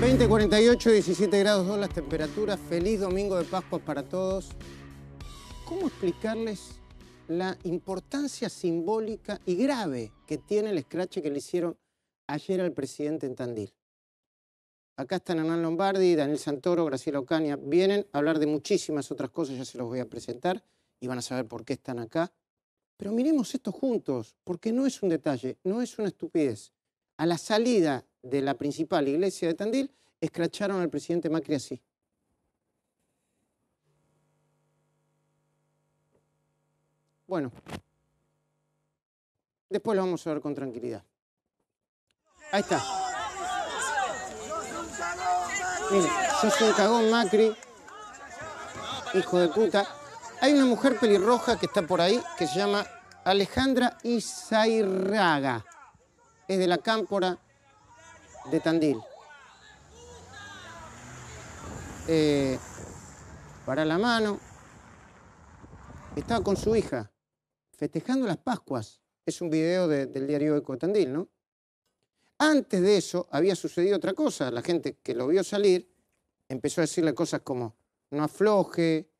20, 48, 17 grados 2 las temperaturas. Feliz domingo de Pascua para todos. ¿Cómo explicarles la importancia simbólica y grave que tiene el scratch que le hicieron ayer al presidente en Tandil? Acá están Hernán Lombardi, Daniel Santoro, Graciela Ocaña. Vienen a hablar de muchísimas otras cosas, ya se los voy a presentar y van a saber por qué están acá. Pero miremos esto juntos, porque no es un detalle, no es una estupidez. A la salida de la principal iglesia de Tandil escracharon al presidente Macri así. Bueno, después lo vamos a ver con tranquilidad. Ahí está. yo sos cagón Macri, hijo de puta. Hay una mujer pelirroja que está por ahí que se llama Alejandra Isairraga Es de la Cámpora, de Tandil. Eh, para la mano, estaba con su hija, festejando las Pascuas. Es un video del diario Eco de Tandil, ¿no? Antes de eso había sucedido otra cosa. La gente que lo vio salir empezó a decirle cosas como, no afloje,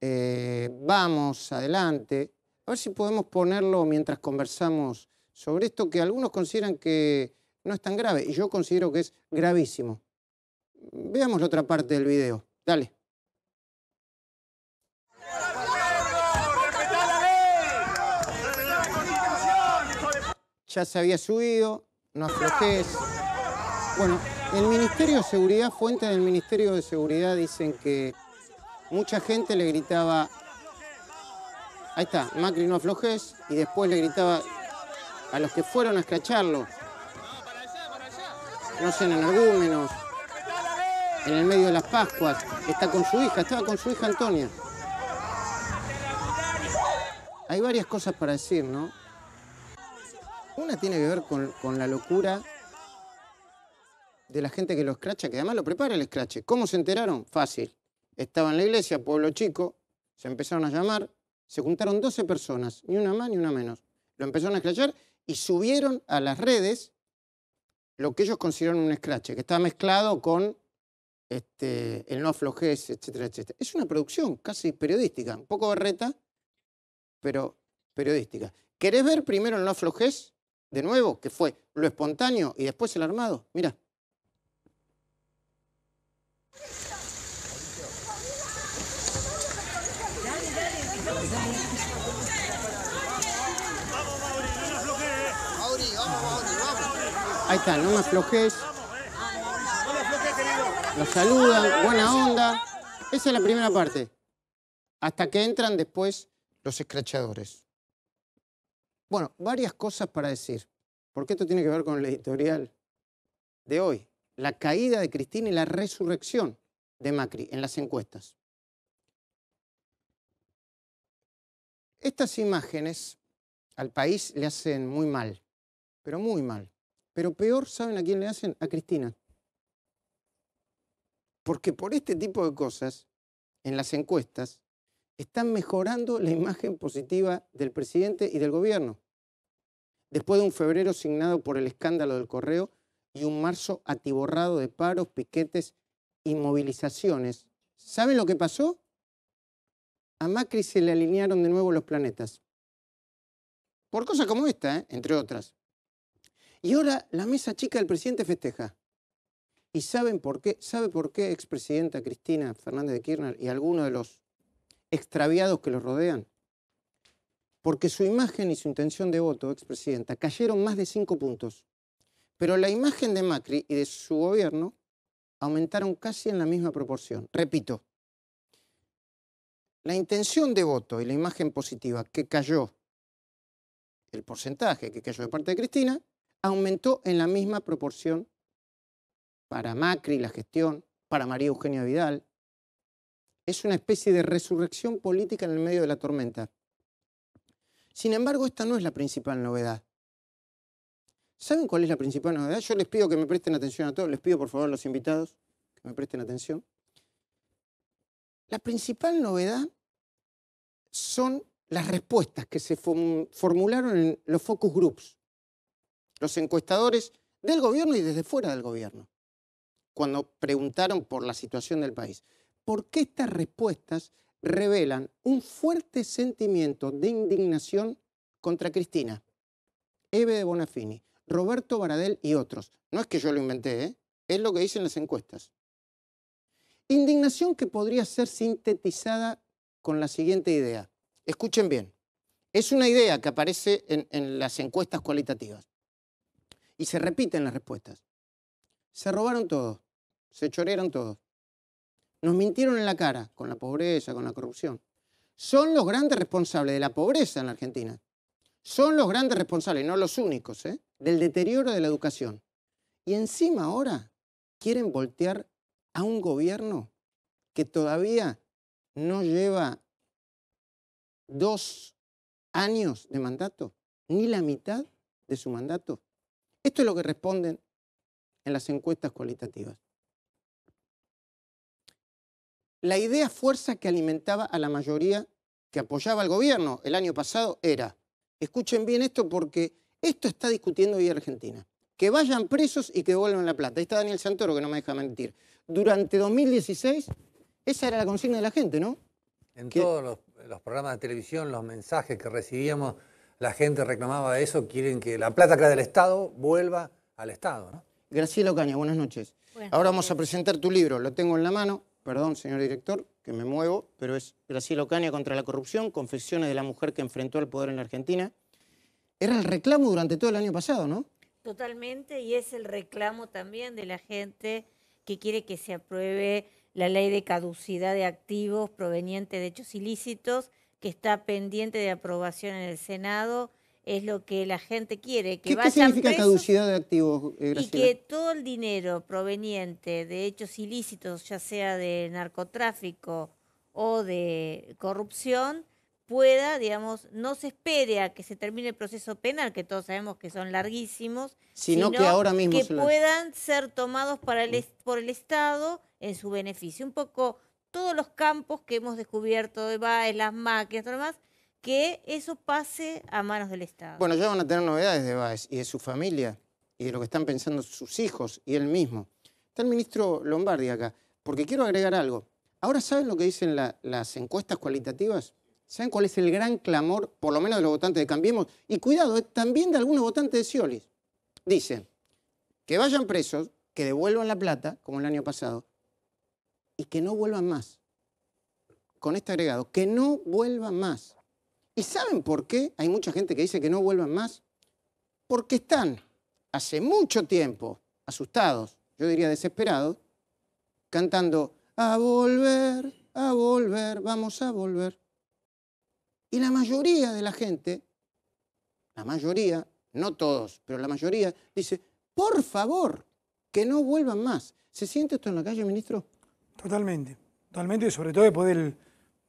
eh, vamos, adelante. A ver si podemos ponerlo mientras conversamos sobre esto que algunos consideran que no es tan grave. Y yo considero que es gravísimo. Veamos la otra parte del video. Dale. Ya se había subido, no aflojes. Bueno, el Ministerio de Seguridad, fuentes del Ministerio de Seguridad dicen que mucha gente le gritaba, ahí está, Macri no aflojes, y después le gritaba a los que fueron a escracharlo, no sean menos en el medio de las Pascuas, está con su hija, estaba con su hija Antonia. Hay varias cosas para decir, ¿no? Una tiene que ver con, con la locura de la gente que lo escracha, que además lo prepara el escrache. ¿Cómo se enteraron? Fácil. Estaba en la iglesia, pueblo chico, se empezaron a llamar, se juntaron 12 personas, ni una más ni una menos. Lo empezaron a escrachar y subieron a las redes lo que ellos consideran un scratch, que está mezclado con este, el no aflojez, etcétera, etcétera. Es una producción casi periodística, un poco berreta, pero periodística. ¿Querés ver primero el no aflojez de nuevo, que fue lo espontáneo y después el armado? Mira. Ahí está, no me aflojes. Los saludan, buena onda. Esa es la primera parte. Hasta que entran después los escrachadores. Bueno, varias cosas para decir, porque esto tiene que ver con el editorial de hoy. La caída de Cristina y la resurrección de Macri en las encuestas. Estas imágenes al país le hacen muy mal, pero muy mal. Pero peor, ¿saben a quién le hacen? A Cristina. Porque por este tipo de cosas, en las encuestas, están mejorando la imagen positiva del presidente y del gobierno. Después de un febrero signado por el escándalo del correo y un marzo atiborrado de paros, piquetes y movilizaciones, ¿saben lo que pasó? A Macri se le alinearon de nuevo los planetas. Por cosas como esta, ¿eh? entre otras. Y ahora la mesa chica del presidente festeja. ¿Y saben por qué? ¿Sabe por qué expresidenta Cristina Fernández de Kirchner y algunos de los extraviados que los rodean? Porque su imagen y su intención de voto, expresidenta, cayeron más de cinco puntos. Pero la imagen de Macri y de su gobierno aumentaron casi en la misma proporción. Repito, la intención de voto y la imagen positiva que cayó, el porcentaje que cayó de parte de Cristina, aumentó en la misma proporción para Macri la gestión, para María Eugenia Vidal. Es una especie de resurrección política en el medio de la tormenta. Sin embargo, esta no es la principal novedad. ¿Saben cuál es la principal novedad? Yo les pido que me presten atención a todos, les pido por favor a los invitados que me presten atención. La principal novedad son las respuestas que se formularon en los focus groups los encuestadores del gobierno y desde fuera del gobierno, cuando preguntaron por la situación del país. Porque estas respuestas revelan un fuerte sentimiento de indignación contra Cristina, Eve de Bonafini, Roberto Baradel y otros. No es que yo lo inventé, ¿eh? es lo que dicen las encuestas. Indignación que podría ser sintetizada con la siguiente idea. Escuchen bien. Es una idea que aparece en las encuestas cualitativas. Y se repiten las respuestas. Se robaron todos, se chorearon todos. Nos mintieron en la cara con la pobreza, con la corrupción. Son los grandes responsables de la pobreza en la Argentina. Son los grandes responsables, no los únicos, ¿eh? del deterioro de la educación. Y encima ahora quieren voltear a un gobierno que todavía no lleva dos años de mandato, ni la mitad de su mandato. Esto es lo que responden en las encuestas cualitativas. La idea fuerza que alimentaba a la mayoría que apoyaba al gobierno el año pasado era, escuchen bien esto porque esto está discutiendo hoy Argentina, que vayan presos y que vuelvan la plata. Ahí está Daniel Santoro que no me deja mentir. Durante 2016 esa era la consigna de la gente, ¿no? En todos los, programas de televisión, los mensajes que recibíamos la gente reclamaba eso, quieren que la plata que del Estado vuelva al Estado. ¿no? Graciela Ocaña, buenas noches. Ahora vamos a presentar tu libro, lo tengo en la mano, perdón señor director, que me muevo, pero es Graciela Ocaña contra la corrupción, confesiones de la mujer que enfrentó al poder en la Argentina. Era el reclamo durante todo el año pasado, ¿no? Totalmente, y es el reclamo también de la gente que quiere que se apruebe la ley de caducidad de activos provenientes de hechos ilícitos que está pendiente de aprobación en el Senado es lo que la gente quiere. Que ¿Qué, significa caducidad de activos? Eh, y que todo el dinero proveniente de hechos ilícitos, ya sea de narcotráfico o de corrupción, pueda, digamos, no se espere a que se termine el proceso penal, que todos sabemos que son larguísimos, sino, que ahora mismo puedan ser tomados para mm. por el Estado en su beneficio. Un poco todos los campos que hemos descubierto de Baez, las máquinas, todo lo demás, que eso pase a manos del Estado. Bueno, ya van a tener novedades de Baez y de su familia y de lo que están pensando sus hijos y él mismo. Está el ministro Lombardi acá, porque quiero agregar algo. Ahora, ¿saben lo que dicen las encuestas cualitativas? ¿Saben cuál es el gran clamor, por lo menos de los votantes de Cambiemos? Y cuidado, eh, también de algunos votantes de Ciolis. Dicen que vayan presos, que devuelvan la plata, como el año pasado, y que no vuelvan más. Con este agregado, que no vuelvan más. ¿Y saben por qué hay mucha gente que dice que no vuelvan más? Porque están hace mucho tiempo asustados, yo diría desesperados, cantando a volver, a volver, vamos a volver. Y la mayoría de la gente, la mayoría, no todos, pero la mayoría, dice, por favor, que no vuelvan más. ¿Se siente esto en la calle, ministro? Totalmente, totalmente, y sobre todo después del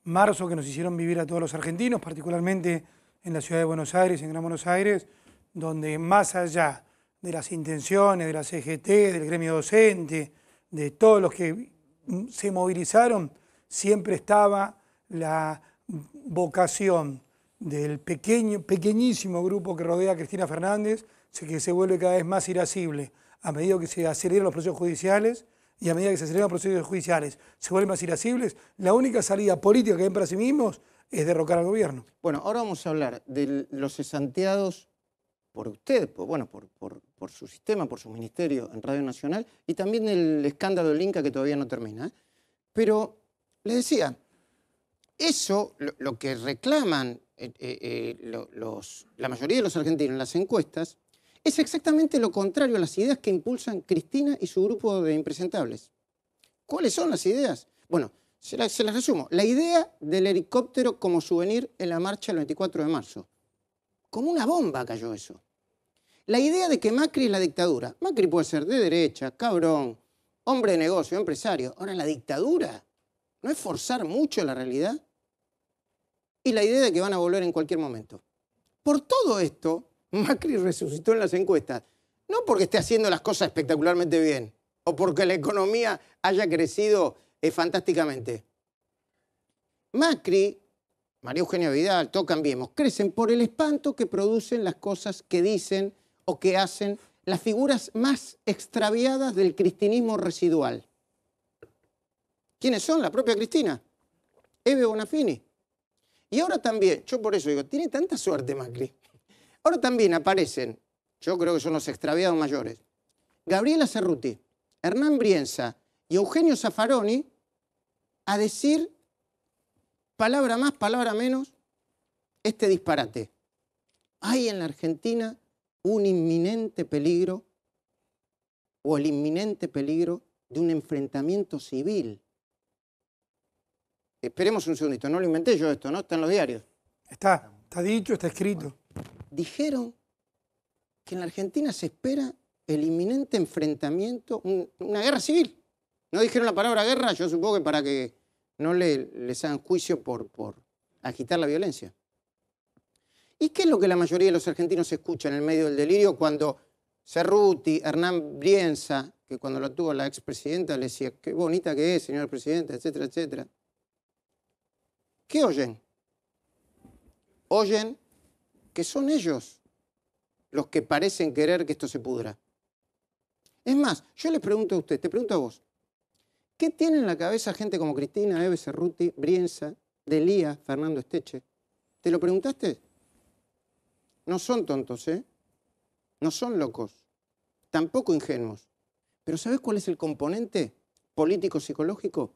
marzo que nos hicieron vivir a todos los argentinos, particularmente en la ciudad de Buenos Aires, en Gran Buenos Aires, donde más allá de las intenciones de la CGT, del gremio docente, de todos los que se movilizaron, siempre estaba la vocación del pequeño, pequeñísimo grupo que rodea a Cristina Fernández, que se vuelve cada vez más irascible a medida que se aceleran los procesos judiciales y a medida que se los procesos judiciales se vuelven más irascibles, la única salida política que ven para sí mismos es derrocar al gobierno. Bueno, ahora vamos a hablar de los cesanteados por usted, por, bueno, por, por, su sistema, por su ministerio en Radio Nacional y también del escándalo del Inca que todavía no termina. ¿eh? Pero le decía, eso, lo, que reclaman eh, eh, los, la mayoría de los argentinos en las encuestas, es exactamente lo contrario a las ideas que impulsan Cristina y su grupo de impresentables. ¿Cuáles son las ideas? Bueno, se las, resumo. La idea del helicóptero como souvenir en la marcha el 24 de marzo. Como una bomba cayó eso. La idea de que Macri es la dictadura. Macri puede ser de derecha, cabrón, hombre de negocio, empresario. Ahora, la dictadura. ¿No es forzar mucho la realidad? Y la idea de que van a volver en cualquier momento. Por todo esto, Macri resucitó en las encuestas, no porque esté haciendo las cosas espectacularmente bien o porque la economía haya crecido eh, fantásticamente. Macri, María Eugenia Vidal, todo cambiemos, crecen por el espanto que producen las cosas que dicen o que hacen las figuras más extraviadas del cristinismo residual. ¿Quiénes son? La propia Cristina, Eve Bonafini. Y ahora también, yo por eso digo, tiene tanta suerte Macri Ahora también aparecen, yo creo que son los extraviados mayores, Gabriela Cerruti, Hernán Brienza y Eugenio Zaffaroni a decir palabra más, palabra menos, este disparate. Hay en la Argentina un inminente peligro o el inminente peligro de un enfrentamiento civil. Esperemos un segundito, no lo inventé yo esto, ¿no? Está en los diarios. Está, está dicho, está escrito dijeron que en la Argentina se espera el inminente enfrentamiento, una guerra civil. No dijeron la palabra guerra, yo supongo que para que no les hagan juicio por, por agitar la violencia. ¿Y qué es lo que la mayoría de los argentinos escucha en el medio del delirio cuando Cerruti, Hernán Brienza, que cuando lo tuvo la expresidenta le decía, qué bonita que es, señora presidenta, etcétera, etcétera? ¿Qué oyen? Oyen que son ellos los que parecen querer que esto se pudra. Es más, yo les pregunto a usted, te pregunto a vos, ¿qué tiene en la cabeza gente como Cristina, Eve Cerruti, Brienza, Delía, Fernando Esteche? ¿Te lo preguntaste? No son tontos, ¿eh? No son locos, tampoco ingenuos. Pero ¿sabes cuál es el componente político-psicológico?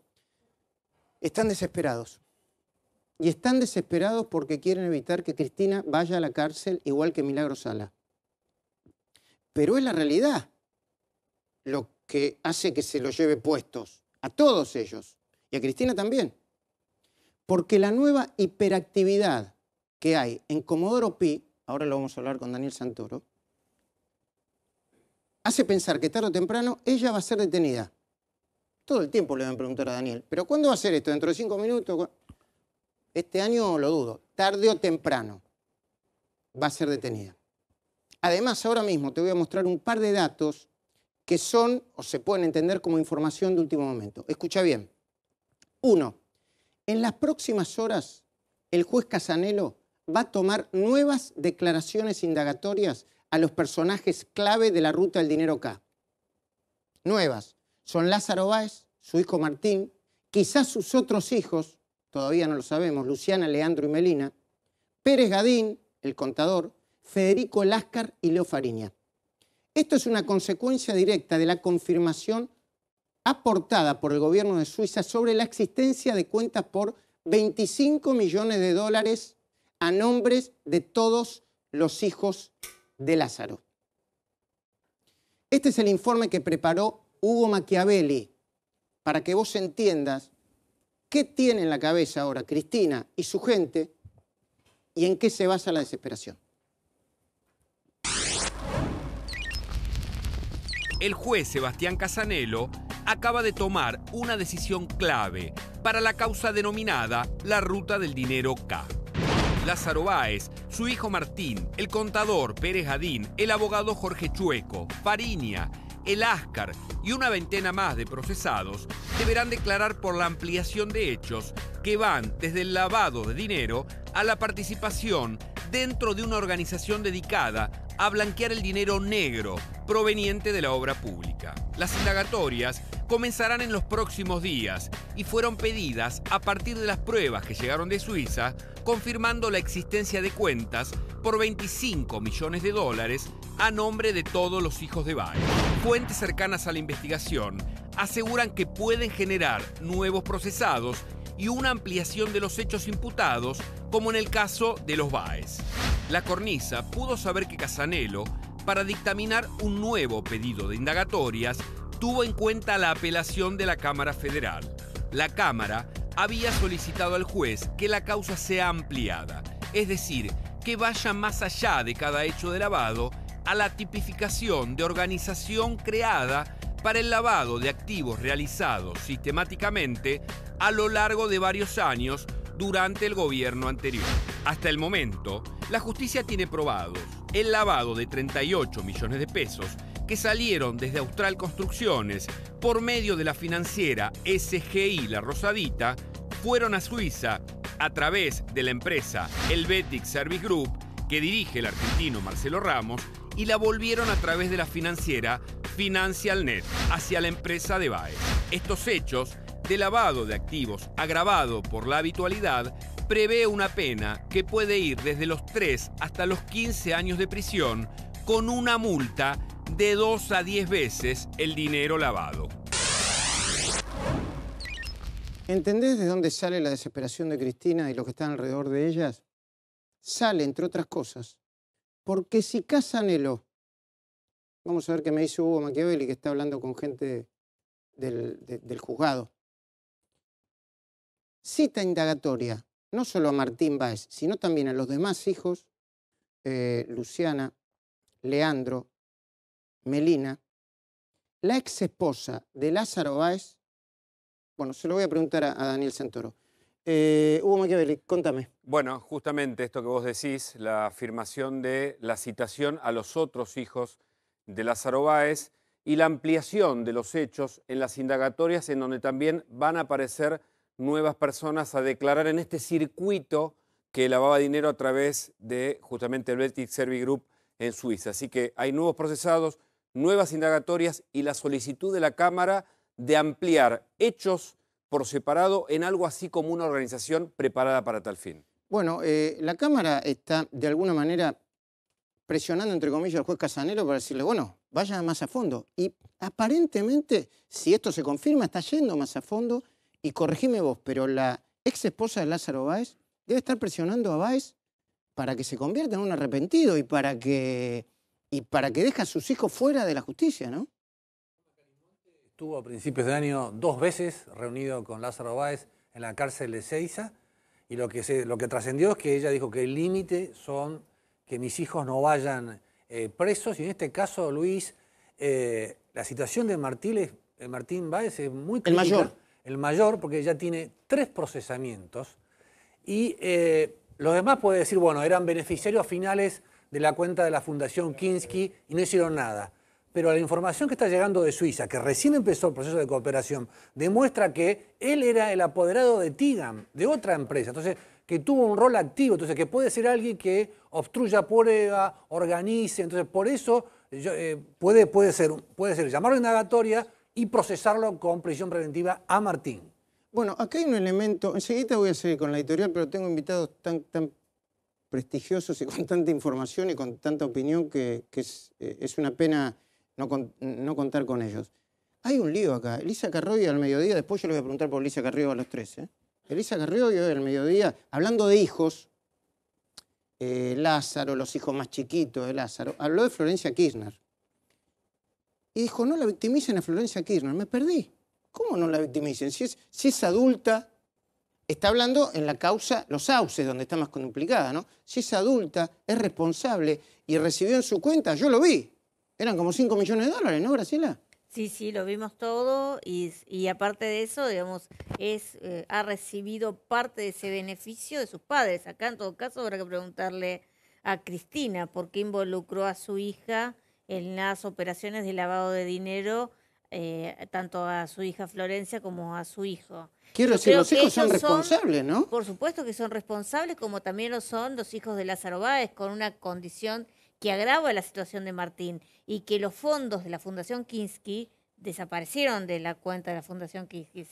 Están desesperados y están desesperados porque quieren evitar que Cristina vaya a la cárcel igual que Milagro Sala. Pero es la realidad lo que hace que se lo lleve puestos a todos ellos y a Cristina también. Porque la nueva hiperactividad que hay en Comodoro Pi, ahora lo vamos a hablar con Daniel Santoro, hace pensar que tarde o temprano ella va a ser detenida. Todo el tiempo le van a preguntar a Daniel, ¿pero cuándo va a ser esto? ¿Dentro de cinco minutos? Este año lo dudo, tarde o temprano va a ser detenida. Además, ahora mismo te voy a mostrar un par de datos que son o se pueden entender como información de último momento. Escucha bien. Uno, en las próximas horas el juez Casanelo va a tomar nuevas declaraciones indagatorias a los personajes clave de la ruta del dinero K. Nuevas. Son Lázaro Báez, su hijo Martín, quizás sus otros hijos, todavía no lo sabemos, Luciana, Leandro y Melina, Pérez Gadín, el contador, Federico Láscar y Leo Fariña. Esto es una consecuencia directa de la confirmación aportada por el gobierno de Suiza sobre la existencia de cuentas por 25 millones de dólares a nombres de todos los hijos de Lázaro. Este es el informe que preparó Hugo Machiavelli para que vos entiendas ¿Qué tiene en la cabeza ahora Cristina y su gente y en qué se basa la desesperación? El juez Sebastián Casanelo acaba de tomar una decisión clave para la causa denominada la ruta del dinero K. Lázaro Báez, su hijo Martín, el contador Pérez Adín, el abogado Jorge Chueco, Fariña, el ASCAR y una veintena más de procesados deberán declarar por la ampliación de hechos que van desde el lavado de dinero a la participación dentro de una organización dedicada a blanquear el dinero negro proveniente de la obra pública. Las indagatorias comenzarán en los próximos días y fueron pedidas a partir de las pruebas que llegaron de Suiza, confirmando la existencia de cuentas por 25 millones de dólares a nombre de todos los hijos de Baez. Fuentes cercanas a la investigación aseguran que pueden generar nuevos procesados y una ampliación de los hechos imputados, como en el caso de los Baez. La cornisa pudo saber que Casanelo para dictaminar un nuevo pedido de indagatorias tuvo en cuenta la apelación de la Cámara Federal. La Cámara había solicitado al juez que la causa sea ampliada, es decir, que vaya más allá de cada hecho de lavado a la tipificación de organización creada para el lavado de activos realizados sistemáticamente a lo largo de varios años durante el gobierno anterior. Hasta el momento, la justicia tiene probados el lavado de 38 millones de pesos que salieron desde Austral Construcciones por medio de la financiera SGI La Rosadita fueron a Suiza a través de la empresa Helvetic Service Group que dirige el argentino Marcelo Ramos y la volvieron a través de la financiera FinancialNet hacia la empresa de Baez. Estos hechos de lavado de activos agravado por la habitualidad prevé una pena que puede ir desde los 3 hasta los 15 años de prisión con una multa de dos a diez veces el dinero lavado. ¿Entendés de dónde sale la desesperación de Cristina y lo que está alrededor de ellas? Sale, entre otras cosas, porque si Casanelo, vamos a ver qué me dice Hugo Machiavelli, que está hablando con gente del, del juzgado, cita indagatoria no solo a Martín Báez, sino también a los demás hijos, eh, Luciana, Leandro, Melina, la ex esposa de Lázaro Báez, bueno, se lo voy a preguntar a, Daniel Centoro. Eh, Hugo Machiavelli, contame. Bueno, justamente esto que vos decís, la afirmación de la citación a los otros hijos de Lázaro Báez y la ampliación de los hechos en las indagatorias en donde también van a aparecer nuevas personas a declarar en este circuito que lavaba dinero a través de justamente el Beltic Service Group en Suiza. Así que hay nuevos procesados, nuevas indagatorias y la solicitud de la Cámara de ampliar hechos por separado en algo así como una organización preparada para tal fin. Bueno, eh, la Cámara está de alguna manera presionando, entre comillas, al juez Casanero para decirle, bueno, vaya más a fondo. Y aparentemente, si esto se confirma, está yendo más a fondo. Y corregime vos, pero la ex esposa de Lázaro Báez debe estar presionando a Báez para que se convierta en un arrepentido y para que y para que dejan sus hijos fuera de la justicia, ¿no? Estuvo a principios de año dos veces reunido con Lázaro Báez en la cárcel de Ceiza y lo que, lo que trascendió es que ella dijo que el límite son que mis hijos no vayan eh, presos y en este caso, Luis, eh, la situación de eh, Martín Báez es muy crítica. El mayor. El mayor, porque ya tiene tres procesamientos y los demás puede decir, bueno, eran beneficiarios finales de la cuenta de la Fundación Kinsky y no hicieron nada. Pero la información que está llegando de Suiza, que recién empezó el proceso de cooperación, demuestra que él era el apoderado de Tigam, de otra empresa. Entonces, que tuvo un rol activo, entonces que puede ser alguien que obstruya prueba, organice, entonces por eso eh, puede, puede, ser, puede ser llamarlo indagatoria y procesarlo con prisión preventiva a Martín. Bueno, acá hay un elemento, enseguida voy a seguir con la editorial, pero tengo invitados tan prestigiosos y con tanta información y con tanta opinión que, eh, es, una pena no, contar con ellos. Hay un lío acá. Elisa Carrillo al mediodía, después yo le voy a preguntar por Elisa Carrillo a los tres. ¿eh? Elisa Carrillo hoy al mediodía, hablando de hijos, eh, Lázaro, los hijos más chiquitos de Lázaro, habló de Florencia Kirchner. Y dijo, no la victimicen a Florencia Kirchner, me perdí. ¿Cómo no la victimicen? Si es, si es adulta, Está hablando en la causa los sauces, donde está más complicada, ¿no? Si es adulta, es responsable y recibió en su cuenta, yo lo vi. Eran como 5 millones de dólares, ¿no, Graciela? Sí, sí, lo vimos todo y, aparte de eso, digamos, es eh, ha recibido parte de ese beneficio de sus padres. Acá, en todo caso, habrá que preguntarle a Cristina por qué involucró a su hija en las operaciones de lavado de dinero, eh, tanto a su hija Florencia como a su hijo. Quiero decir, los hijos son responsables, ¿no? Por supuesto que son responsables, como también lo son los hijos de Lázaro Báez, con una condición que agrava la situación de Martín y que los fondos de la Fundación Kinsky desaparecieron de la cuenta de la Fundación Kinsky.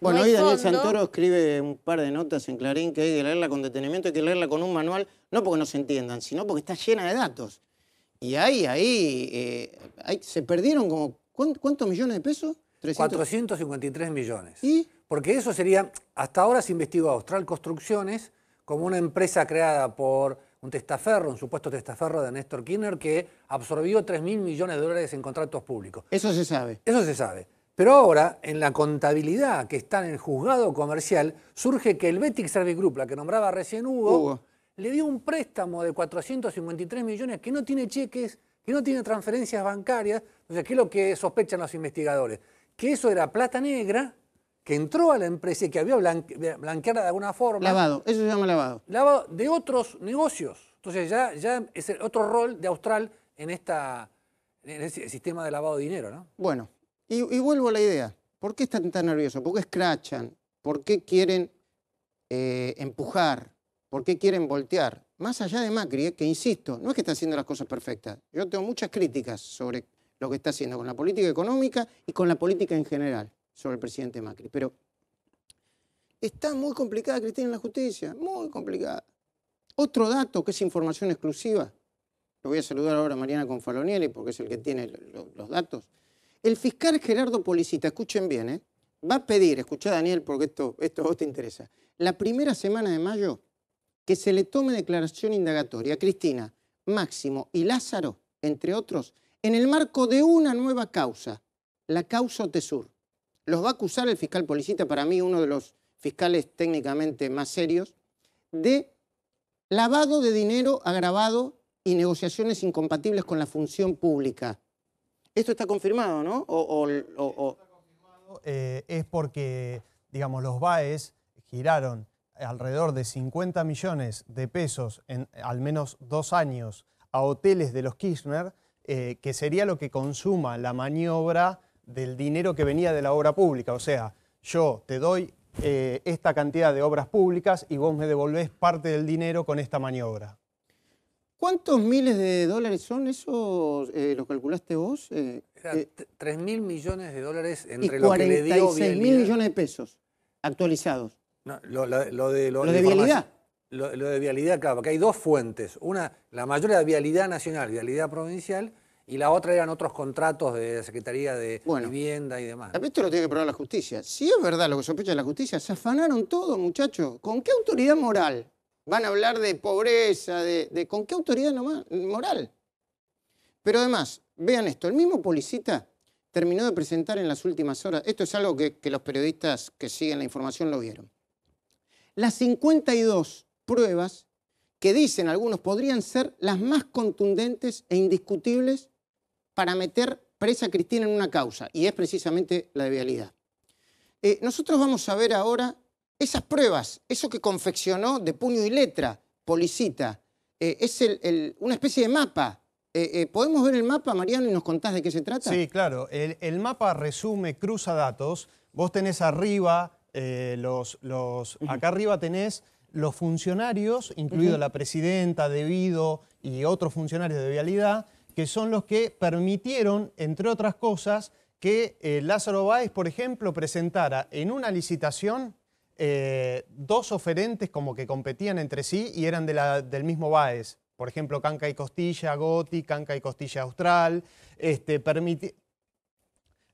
bueno, hoy Daniel Santoro escribe un par de notas en Clarín que hay que leerla con detenimiento, hay que leerla con un manual, no porque no se entiendan, sino porque está llena de datos. Y ahí, ahí, eh, se perdieron como, ¿cuántos millones de pesos? 453 millones. ¿Y? Porque eso sería, hasta ahora se investigó a Austral Construcciones como una empresa creada por un testaferro, un supuesto testaferro de Néstor Kirchner que absorbió 3.000 mil millones de dólares en contratos públicos. Eso se sabe. Eso se sabe. Pero ahora, en la contabilidad que está en el juzgado comercial, surge que el Betic Service Group, la que nombraba recién Hugo, Hugo, le dio un préstamo de 453 millones que no tiene cheques, que no tiene transferencias bancarias. Entonces, ¿qué es lo que sospechan los investigadores? Que eso era plata negra entró a la empresa y que había eh, blanqueada de alguna forma. Lavado, eso se llama lavado. Lavado de otros negocios. Entonces ya, ya es otro rol de Austral en, esta, el sistema de lavado de dinero, ¿no? Bueno, y, vuelvo a la idea. ¿Por qué están tan nerviosos? ¿Por qué escrachan? ¿Por qué quieren eh, empujar? ¿Por qué quieren voltear? Más allá de Macri, eh, que insisto, no es que está haciendo las cosas perfectas. Yo tengo muchas críticas sobre lo que está haciendo con la política económica y con la política en general sobre el presidente Macri. Pero está muy complicada Cristina en la justicia, muy complicada. Otro dato que es información exclusiva, lo voy a saludar ahora a Mariana Confalonieri porque es el que tiene los datos. El fiscal Gerardo Policita, escuchen bien, ¿eh? va a pedir, escucha Daniel porque esto, esto a vos te interesa, la primera semana de mayo que se le tome declaración indagatoria a Cristina, Máximo y Lázaro, entre otros, en el marco de una nueva causa, la causa Otesur los va a acusar el fiscal policita, para mí uno de los fiscales técnicamente más serios, de lavado de dinero agravado y negociaciones incompatibles con la función pública. Esto está confirmado, ¿no? confirmado, eh, es porque, digamos, los BAEs giraron alrededor de 50 millones de pesos en al menos dos años a hoteles de los Kirchner, eh, que sería lo que consuma la maniobra del dinero que venía de la obra pública. O sea, yo te doy eh, esta cantidad de obras públicas y vos me devolvés parte del dinero con esta maniobra. ¿Cuántos miles de dólares son esos? Eh, ¿Lo calculaste vos? Eh, eh mil millones de dólares entre lo que le dio mil millones de pesos actualizados. No, lo, de, lo, de, vialidad. Lo, de vialidad, claro, porque hay dos fuentes. Una, la mayor de vialidad nacional, vialidad provincial, y la otra eran otros contratos de la Secretaría de Vivienda y demás. Esto lo tiene que probar la justicia. Si es verdad lo que sospecha la justicia, se afanaron todos, muchachos. ¿Con qué autoridad moral? Van a hablar de pobreza, de, ¿con qué autoridad moral? Pero además, vean esto, el mismo policita terminó de presentar en las últimas horas, esto es algo que los periodistas que siguen la información lo vieron, las 52 pruebas que dicen algunos podrían ser las más contundentes e indiscutibles para meter presa a Cristina en una causa, y es precisamente la de vialidad. Eh, nosotros vamos a ver ahora esas pruebas, eso que confeccionó de puño y letra Policita, eh, es una especie de mapa. Eh, ¿Podemos ver el mapa, Mariano, y nos contás de qué se trata? Sí, claro. El, mapa resume, cruza datos. Vos tenés arriba, los, acá arriba tenés los funcionarios, incluido la presidenta, Debido y otros funcionarios de Vialidad, que son los que permitieron, entre otras cosas, que eh, Lázaro Báez, por ejemplo, presentara en una licitación eh, dos oferentes como que competían entre sí y eran del mismo Báez. Por ejemplo, Canca y Costilla, Goti, Canca y Costilla Austral. Este,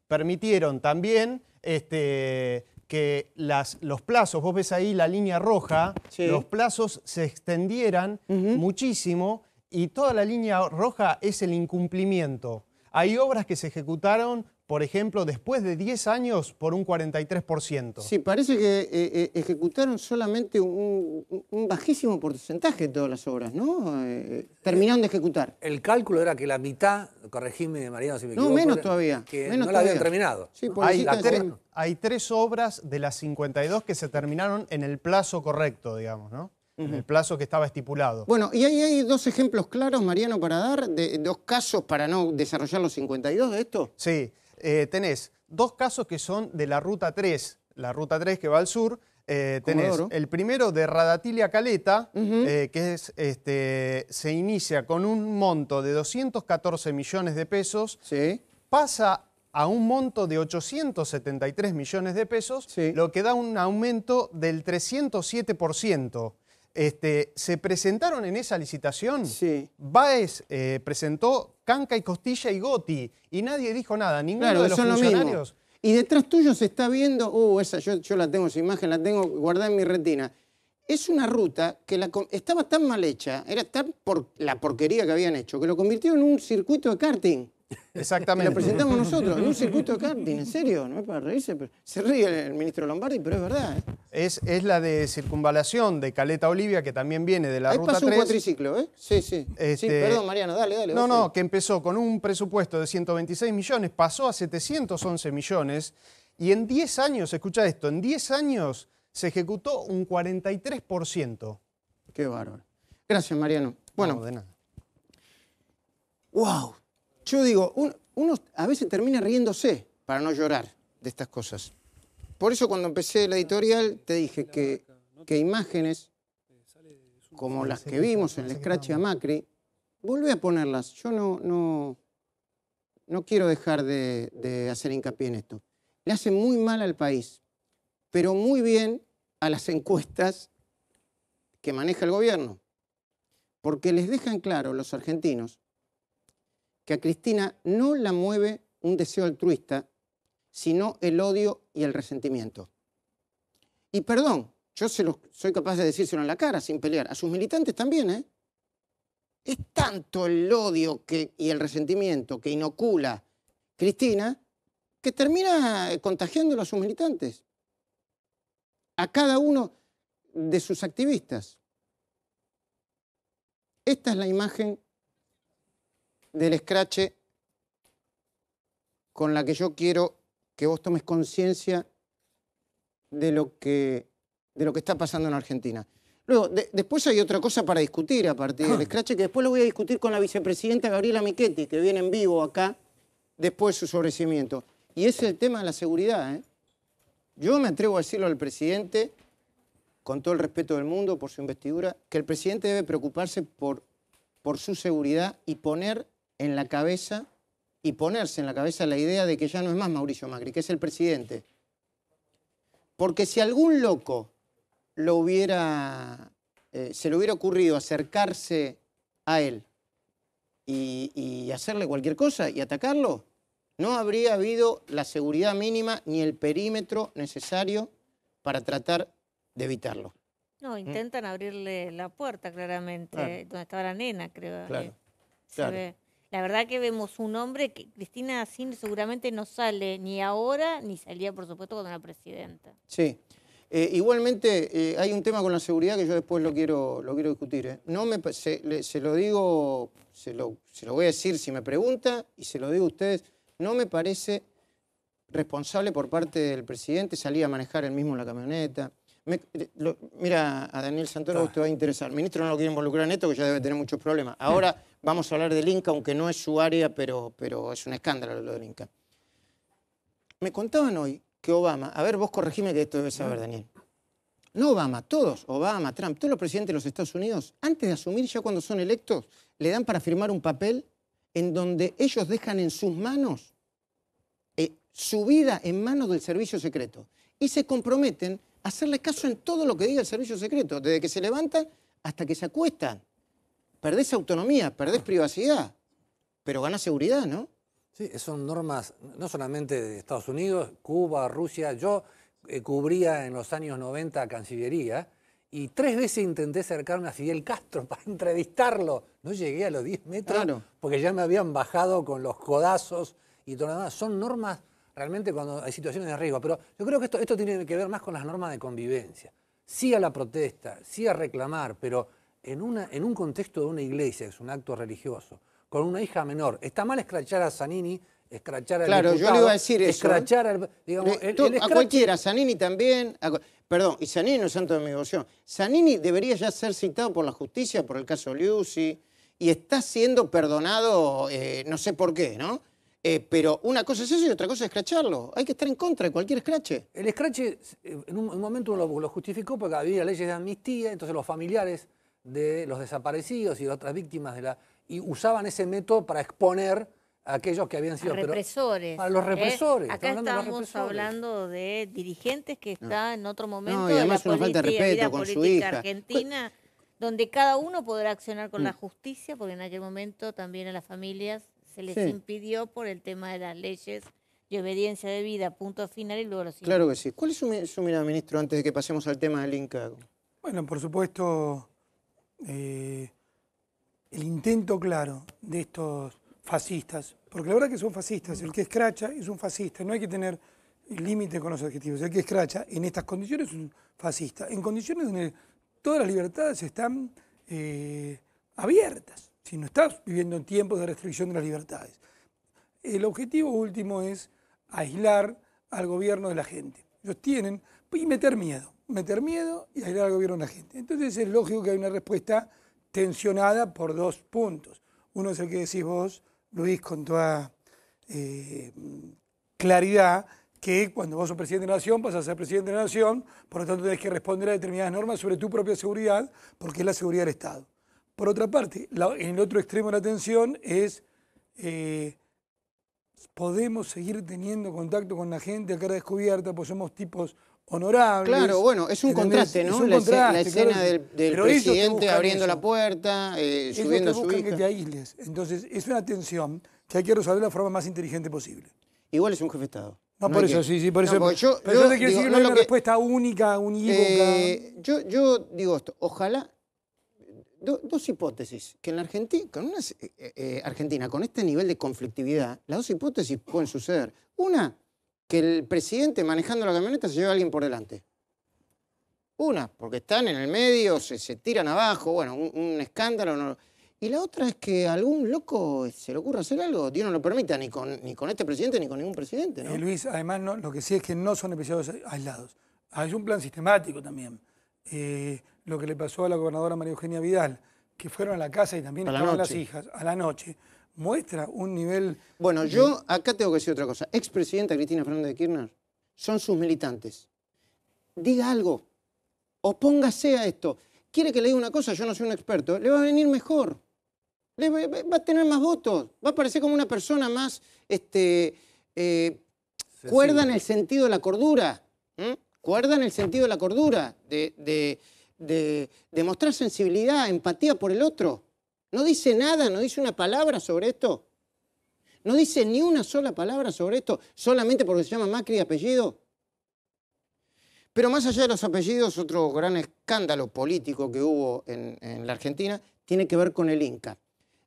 permitieron también este, que los plazos, vos ves ahí la línea roja, los plazos se extendieran muchísimo y toda la línea roja es el incumplimiento. Hay obras que se ejecutaron, por ejemplo, después de 10 años por un 43%. Sí, parece que eh, eh, ejecutaron solamente un, bajísimo porcentaje de todas las obras, ¿no? Eh, terminaron de ejecutar. El cálculo era que la mitad, corregime Mariano si me equivoco. No, menos todavía. Que no la habían terminado. Sí, hay, hay tres obras de las 52 que se terminaron en el plazo correcto, digamos, ¿no? el plazo que estaba estipulado. Bueno, y ahí hay dos ejemplos claros, Mariano, para dar, de, dos casos para no desarrollar los 52 de esto. Sí, eh, tenés dos casos que son de la ruta 3, la ruta 3 que va al sur. Eh, tenés el primero de Radatilia Caleta, eh, que este, se inicia con un monto de 214 millones de pesos, sí. pasa a un monto de 873 millones de pesos, lo que da un aumento del 307%. Este, se presentaron en esa licitación. Sí. Baez eh, presentó Canca y Costilla y Goti y nadie dijo nada, ninguno de los funcionarios. y detrás tuyo se está viendo, uh, esa yo, la tengo esa imagen, la tengo guardada en mi retina. Es una ruta que estaba tan mal hecha, era tan por la porquería que habían hecho, que lo convirtió en un circuito de karting. Exactamente. Lo presentamos nosotros, en un circuito de karting, en serio, no es para reírse, se ríe el, ministro Lombardi, pero es verdad. ¿eh? Es, es, la de circunvalación de Caleta Olivia, que también viene de la Ahí ruta un cuatriciclo, ¿eh? Sí, sí. Este, perdón, Mariano, dale, dale. No, no, que empezó con un presupuesto de 126 millones, pasó a 711 millones, y en 10 años, escucha esto, en 10 años se ejecutó un 43%. Qué bárbaro. Gracias, Mariano. Bueno, de nada. ¡Wow! Yo digo, uno a veces termina riéndose para no llorar de estas cosas. Por eso cuando empecé la editorial te dije que, imágenes como las que vimos en el Scratch a Macri, volví a ponerlas. Yo no, no, no quiero dejar de, de hacer hincapié en esto. Le hace muy mal al país, pero muy bien a las encuestas que maneja el gobierno, porque les dejan claro los argentinos que a Cristina no la mueve un deseo altruista, sino el odio y el resentimiento. Y perdón, yo se soy capaz de decírselo en la cara sin pelear, a sus militantes también, ¿eh? Es tanto el odio y el resentimiento que inocula Cristina que termina eh, contagiándolo a sus militantes, a cada uno de sus activistas. Esta es la imagen del escrache con la que yo quiero que vos tomes conciencia de, lo que, de lo que está pasando en Argentina. Luego, después hay otra cosa para discutir a partir del escrache, que después lo voy a discutir con la vicepresidenta Gabriela Michetti, que viene en vivo acá, después de su sobrecimiento. Y es el tema de la seguridad. ¿eh? Yo me atrevo a decirlo al presidente, con todo el respeto del mundo por su investidura, que el presidente debe preocuparse por, por su seguridad y poner en la cabeza y ponerse en la cabeza la idea de que ya no es más Mauricio Macri, que es el presidente. Porque si algún loco lo hubiera, eh, se le hubiera ocurrido acercarse a él y, hacerle cualquier cosa y atacarlo, no habría habido la seguridad mínima ni el perímetro necesario para tratar de evitarlo. No, mm. intentan abrirle la puerta claramente, donde estaba la nena, creo. Eh, claro. claro. La verdad que vemos un hombre que Cristina Sin seguramente no sale ni ahora, ni salía, por supuesto, con la presidenta. Sí. Eh, igualmente, eh, hay un tema con la seguridad que yo después lo quiero, lo quiero discutir. ¿eh? No me, se, lo digo, se lo, voy a decir si me pregunta y se lo digo a ustedes. No me parece responsable por parte del presidente salir a manejar el mismo en la camioneta. Eh, mira, a Daniel Santoro ah. te va a interesar. El ministro no lo quiere involucrar en esto, que ya debe tener muchos problemas. Ahora mm. vamos a hablar del Inca, aunque no es su área, pero, pero es un escándalo lo del Inca. Me contaban hoy que Obama, a ver, vos corregime que esto debe saber, mm. Daniel. No Obama, todos, Obama, Trump, todos los presidentes de los Estados Unidos, antes de asumir, ya cuando son electos, le dan para firmar un papel en donde ellos dejan en sus manos eh, su vida en manos del servicio secreto. Y se comprometen hacerle caso en todo lo que diga el servicio secreto, desde que se levantan hasta que se acuestan. Perdés autonomía, perdés privacidad, pero ganás seguridad, ¿no? Sí, son normas no solamente de Estados Unidos, Cuba, Rusia. Yo eh, cubría en los años 90 Cancillería y tres veces intenté acercarme a Fidel Castro para entrevistarlo. No llegué a los 10 metros porque ya me habían bajado con los codazos y todo lo Son normas realmente cuando hay situaciones de riesgo. Pero yo creo que esto, esto tiene que ver más con las normas de convivencia. Sí a la protesta, sí a reclamar, pero en, una, en un contexto de una iglesia, que es un acto religioso, con una hija menor, está mal escrachar a Zanini escrachar al Claro, yo le iba a decir eso. ¿eh? Escrachar al, digamos, a cualquiera, Zanini también. perdón, y Zanini no es santo de mi devoción. Zanini debería ya ser citado por la justicia por el caso Liuzzi y está siendo perdonado, eh, no sé por qué, ¿no? Eh, pero una cosa es eso y otra cosa es escracharlo. Hay que estar en contra de cualquier escrache. El escrache, eh, en un, momento lo, justificó porque había leyes de amnistía, entonces los familiares de los desaparecidos y de otras víctimas de la. y usaban ese método para exponer a aquellos que habían sido. A represores. a los ¿eh? represores. acá estamos hablando de, dirigentes que están en otro momento en de la política, argentina, donde cada uno podrá accionar con la mm. justicia, porque en aquel momento también a las familias se les impidió por el tema de las leyes de obediencia de vida, punto final y luego los Claro que sí. ¿Cuál es su, mirada, ministro, antes de que pasemos al tema del Inca? Bueno, por supuesto, eh, el intento claro de estos fascistas, porque la verdad que son fascistas, el que escracha es un fascista, no hay que tener límite con los adjetivos, el que escracha en estas condiciones es un fascista, en condiciones donde todas las libertades están eh, abiertas si no estás viviendo en tiempos de restricción de las libertades. El objetivo último es aislar al gobierno de la gente. Ellos tienen, y meter miedo, meter miedo y aislar al gobierno de la gente. Entonces es lógico que hay una respuesta tensionada por dos puntos. Uno es el que decís vos, Luis, con toda eh, claridad, que cuando vos sos presidente de la nación, vas a ser presidente de la nación, por lo tanto tenés que responder a determinadas normas sobre tu propia seguridad, porque es la seguridad del Estado. Por otra parte, en el otro extremo de la tensión es, eh, podemos seguir teniendo contacto con la gente a cara descubierta, pues somos tipos honorables. Claro, bueno, es un contraste, ¿no? Un contraste, escena, la, escena del, presidente abriendo la puerta, eh, subiendo su hija. Entonces, es una tensión que hay que resolver de la forma más inteligente posible. Igual es un jefe de Estado. No, por eso, sí, sí, por eso. pero yo, te quiero decir, no hay una respuesta única, unívoca. Eh, yo, yo digo esto, ojalá dos hipótesis. Que en la Argentina, con una, eh, eh, Argentina, con este nivel de conflictividad, las dos hipótesis pueden suceder. Una, que el presidente manejando la camioneta se lleve a alguien por delante. Una, porque están en el medio, se, tiran abajo, bueno, un, escándalo. Y la otra es que algún loco se le ocurra hacer algo. Dios no lo permita, ni con, este presidente ni con ningún presidente. Eh, Luis, además lo que sí es que no son episodios aislados. Hay un plan sistemático también lo que le pasó a la gobernadora María Eugenia Vidal, que fueron a la casa y también a las hijas a la noche, muestra un nivel... Bueno, yo acá tengo que decir otra cosa. Expresidenta Cristina Fernández de Kirchner son sus militantes. Diga algo, opóngase a esto. ¿Quiere que le diga una cosa? Yo no soy un experto. Le va a venir mejor. va, a tener más votos. Va a parecer como una persona más este, eh, cuerda en el sentido de la cordura. Cuerda en el sentido de la cordura, de de, demostrar mostrar sensibilidad, empatía por el otro. No dice nada, no dice una palabra sobre esto. No dice ni una sola palabra sobre esto, solamente porque se llama Macri apellido. Pero más allá de los apellidos, otro gran escándalo político que hubo en, la Argentina tiene que ver con el Inca.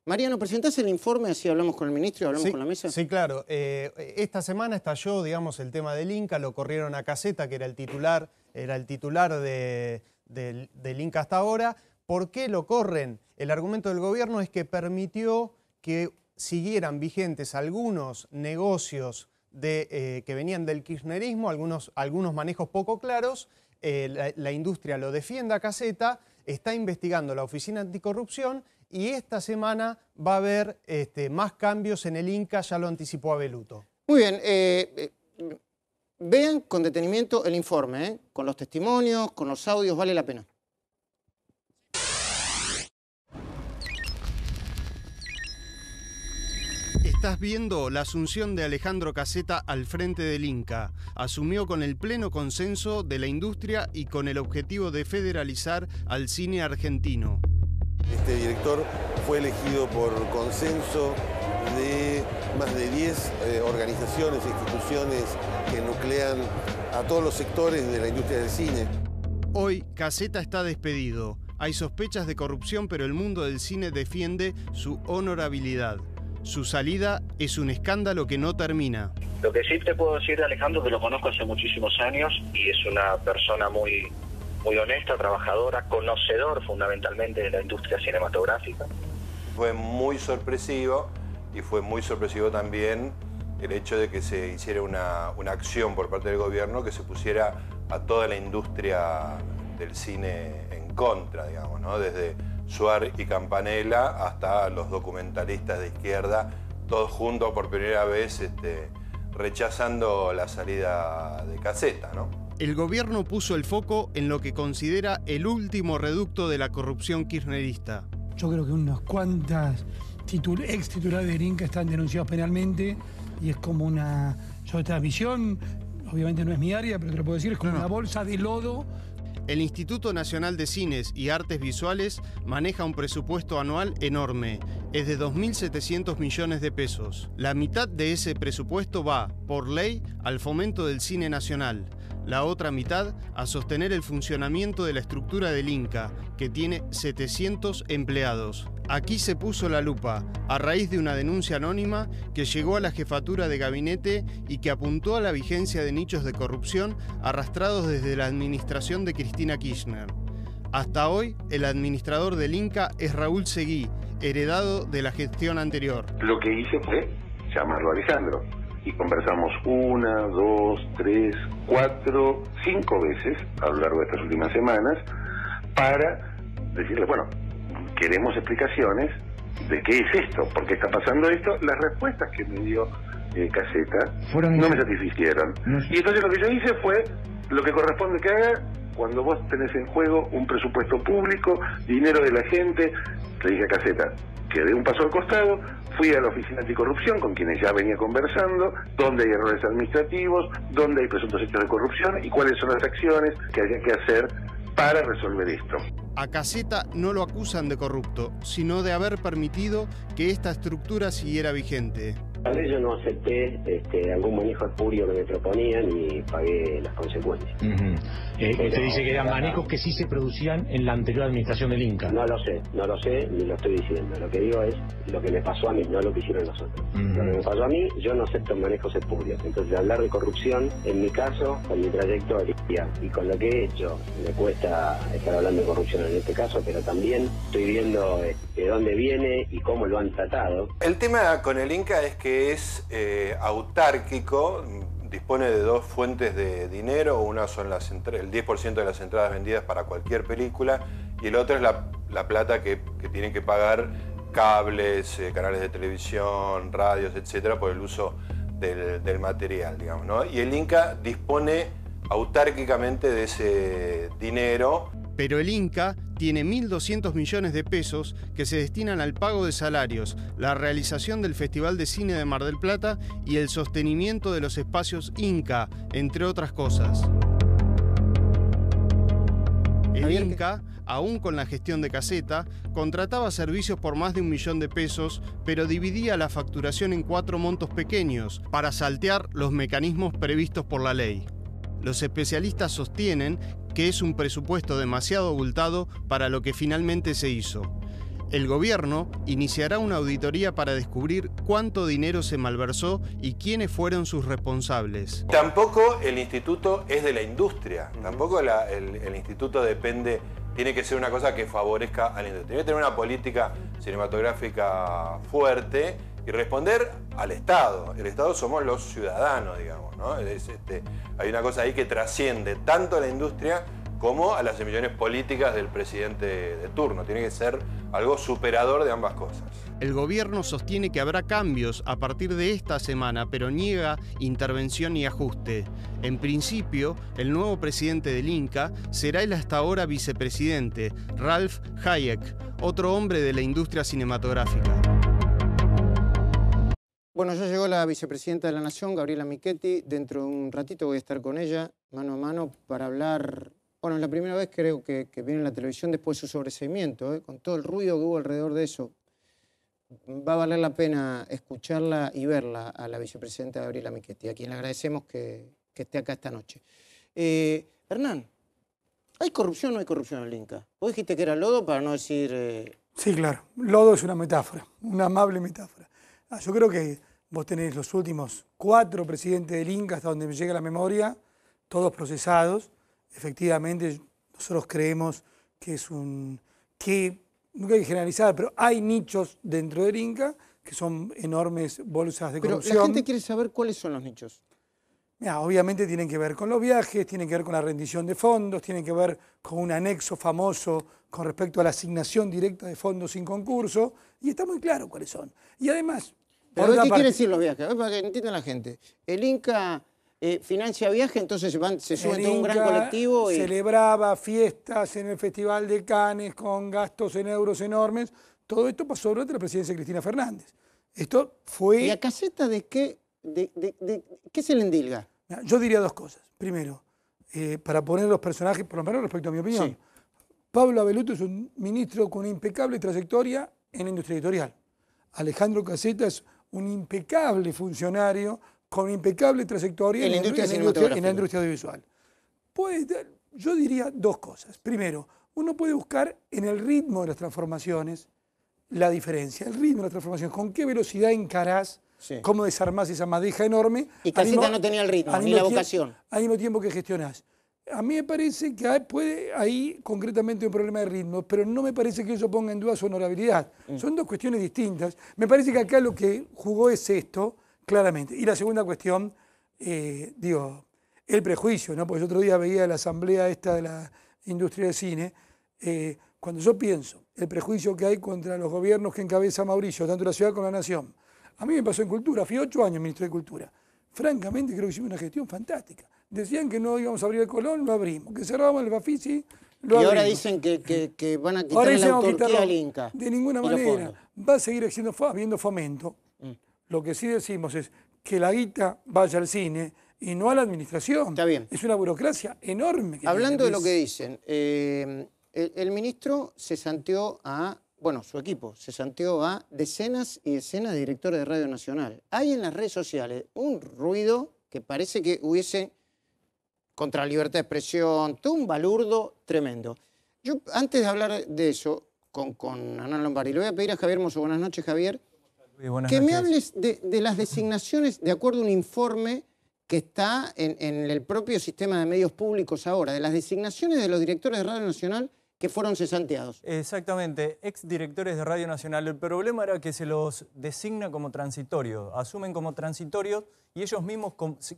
Mariano, ¿presentás el informe así hablamos con el ministro y hablamos con la mesa? Sí, claro. Eh, esta semana estalló, digamos, el tema del Inca, lo corrieron a Caseta, que era el titular, era el titular de, del, Inca hasta ahora. ¿Por qué lo corren? El argumento del gobierno es que permitió que siguieran vigentes algunos negocios eh, que venían del kirchnerismo, algunos, algunos manejos poco claros, eh, la, industria lo defiende a caseta, está investigando la Oficina Anticorrupción y esta semana va a haber este, más cambios en el Inca, ya lo anticipó Abeluto. Muy bien, eh, Vean con detenimiento el informe, ¿eh? con los testimonios, con los audios, vale la pena. Estás viendo la asunción de Alejandro Caseta al frente del Inca. Asumió con el pleno consenso de la industria y con el objetivo de federalizar al cine argentino. Este director fue elegido por consenso de más de 10 eh, organizaciones e instituciones que nuclean a todos los sectores de la industria del cine. Hoy, Caseta está despedido. Hay sospechas de corrupción, pero el mundo del cine defiende su honorabilidad. Su salida es un escándalo que no termina. Lo que sí te puedo decir, Alejandro, que lo conozco hace muchísimos años y es una persona muy, muy honesta, trabajadora, conocedor fundamentalmente de la industria cinematográfica. Fue muy sorpresivo y fue muy sorpresivo también el hecho de que se hiciera una, una acción por parte del gobierno que se pusiera a toda la industria del cine en contra, digamos, ¿no? Desde Suar y Campanella hasta los documentalistas de izquierda, todos juntos por primera vez este, rechazando la salida de caseta, ¿no? El gobierno puso el foco en lo que considera el último reducto de la corrupción kirchnerista. Yo creo que unas cuantas ex titulares del INCA están denunciados penalmente y es como una. Yo esta visión, obviamente no es mi área, pero te lo puedo decir, es como una bolsa de lodo el Instituto Nacional de Cines y Artes Visuales maneja un presupuesto anual enorme, es de 2.700 millones de pesos. La mitad de ese presupuesto va, por ley, al fomento del cine nacional, la otra mitad a sostener el funcionamiento de la estructura del Inca, que tiene 700 empleados. Aquí se puso la lupa a raíz de una denuncia anónima que llegó a la jefatura de gabinete y que apuntó a la vigencia de nichos de corrupción arrastrados desde la administración de Cristina Kirchner. Hasta hoy, el administrador del Inca es Raúl Seguí, heredado de la gestión anterior. Lo que hice fue llamarlo a Alejandro y conversamos una, dos, tres, cuatro, cinco veces a lo largo de estas últimas semanas para decirle, bueno, queremos explicaciones de qué es esto, por qué está pasando esto. Las respuestas que me dio eh, Caseta no me satisficieron. Y entonces lo que yo hice fue lo que corresponde que haga cuando vos tenés en juego un presupuesto público, dinero de la gente. Le dije a Caseta, que dé un paso al costado, fui a la oficina anticorrupción con quienes ya venía conversando, dónde hay errores administrativos, dónde hay presuntos hechos de corrupción y cuáles son las acciones que haya que hacer para resolver esto. A Caseta no lo acusan de corrupto, sino de haber permitido que esta estructura siguiera vigente yo no acepté este, algún manejo espurio que me proponían y pagué las consecuencias. Eh, usted dice que eran manejos que sí se producían en la anterior administración del Inca. No lo sé, no lo sé ni lo estoy diciendo. Lo que digo es lo que me pasó a mí, no lo que hicieron nosotros. Lo que me pasó a mí, yo no acepto manejos espurios. Entonces, hablar de corrupción, en mi caso, con mi trayectoria y con lo que he hecho, me cuesta estar hablando de corrupción en este caso, pero también estoy viendo este, de dónde viene y cómo lo han tratado. El tema con el Inca es que es eh, autárquico, dispone de dos fuentes de dinero, una son las el 10% de las entradas vendidas para cualquier película y el otro es la, plata que, que, tienen que pagar cables, eh, canales de televisión, radios, etcétera, por el uso del, material, digamos, Y el Inca dispone autárquicamente de ese dinero. Pero el Inca tiene 1.200 millones de pesos que se destinan al pago de salarios, la realización del Festival de Cine de Mar del Plata y el sostenimiento de los espacios Inca, entre otras cosas. El Inca, aún con la gestión de caseta, contrataba servicios por más de un millón de pesos, pero dividía la facturación en cuatro montos pequeños para saltear los mecanismos previstos por la ley. Los especialistas sostienen que es un presupuesto demasiado abultado para lo que finalmente se hizo. El gobierno iniciará una auditoría para descubrir cuánto dinero se malversó y quiénes fueron sus responsables. Tampoco el instituto es de la industria, tampoco el, el instituto depende tiene que ser una cosa que favorezca a la industria. Tiene que tener una política cinematográfica fuerte y responder al Estado. El Estado somos los ciudadanos, digamos. Este, hay una cosa ahí que trasciende tanto a la industria como a las emisiones políticas del presidente de turno. Tiene que ser algo superador de ambas cosas. El gobierno sostiene que habrá cambios a partir de esta semana, pero niega intervención y ajuste. En principio, el nuevo presidente del Inca será el hasta ahora vicepresidente, Ralph Hayek, otro hombre de la industria cinematográfica. Bueno, ya llegó la vicepresidenta de la Nación, Gabriela Michetti. Dentro de un ratito voy a estar con ella, mano a mano, para hablar. Bueno, es la primera vez creo que, viene en la televisión después de su sobreseimiento, ¿eh? con todo el ruido que hubo alrededor de eso. Va a valer la pena escucharla y verla a la vicepresidenta Gabriela Michetti, a quien le agradecemos que, esté acá esta noche. Eh, Hernán, ¿hay corrupción o no hay corrupción en el Inca? Vos dijiste que era lodo para no decir... Eh, sí, claro. Lodo es una metáfora, una amable metáfora. Ah, yo creo que vos tenés los últimos cuatro presidentes del Inca, hasta donde me llega la memoria, todos procesados. Efectivamente, nosotros creemos que es un... que nunca hay que generalizar, pero hay nichos dentro del Inca que son enormes bolsas de corrupción. Pero la gente quiere saber cuáles son los nichos. obviamente tienen que ver con los viajes, tienen que ver con la rendición de fondos, tienen que ver con un anexo famoso con respecto a la asignación directa de fondos sin concurso, y está muy claro cuáles son. Y además, pero ¿Qué quiere decir los viajes? Para que entienda la gente. El Inca eh, financia viajes, entonces van, se suben a un gran colectivo. Celebraba fiestas en el Festival de Canes con gastos en euros enormes. Todo esto pasó durante la presidencia de Cristina Fernández. Esto fue... ¿Y a caseta de qué, qué se le endilga? Yo diría dos cosas. Primero, eh, para poner los personajes, por lo menos respecto a mi opinión, Pablo Abeluto es un ministro con impecable trayectoria en la industria editorial. Alejandro Caseta es un impecable funcionario con impecable trayectoria en la industria, audiovisual. yo diría dos cosas. Primero, uno puede buscar en el ritmo de las transformaciones la diferencia, el ritmo de las transformaciones, con qué velocidad encarás, cómo desarmás esa madeja enorme. Y Casita no tenía el ritmo, ni la vocación. Al mismo tiempo que gestionás a mí me parece que hay, puede, ahí concretamente un problema de ritmo, pero no me parece que eso ponga en duda su honorabilidad. Mm. Son dos cuestiones distintas. Me parece que acá lo que jugó es esto, claramente. Y la segunda cuestión, eh, digo, el prejuicio, ¿no? Porque el otro día veía la asamblea esta de la industria del cine. Eh, cuando yo pienso el prejuicio que hay contra los gobiernos que encabeza Mauricio, tanto la ciudad como la nación, a mí me pasó en cultura, fui ocho años ministro de cultura. Francamente creo que hicimos una gestión fantástica. Decían que no íbamos a abrir el Colón, lo abrimos. Que cerrábamos el Bafisi, lo y ahora dicen que, van a quitar la autarquía al Inca. De ninguna manera. Va a seguir habiendo fomento. Mm. Lo que sí decimos es que la guita vaya al cine y no a la administración. Está bien. Es una burocracia enorme. Hablando de lo que dicen, eh, el, ministro se santeó a, bueno, su equipo se santeó a decenas y decenas de directores de Radio Nacional. Hay en las redes sociales un ruido que parece que hubiese contra la libertad de expresión, todo un balurdo tremendo. Yo, antes de hablar de eso con, con Ana Lombardi, le voy a pedir a Javier Mozo, buenas noches Javier, buenas que me hables de, las designaciones de acuerdo a un informe que está en, en el propio sistema de medios públicos ahora, de las designaciones de los directores de Radio Nacional que fueron cesanteados. Exactamente, ex directores de Radio Nacional. El problema era que se los designa como transitorios, asumen como transitorios y ellos mismos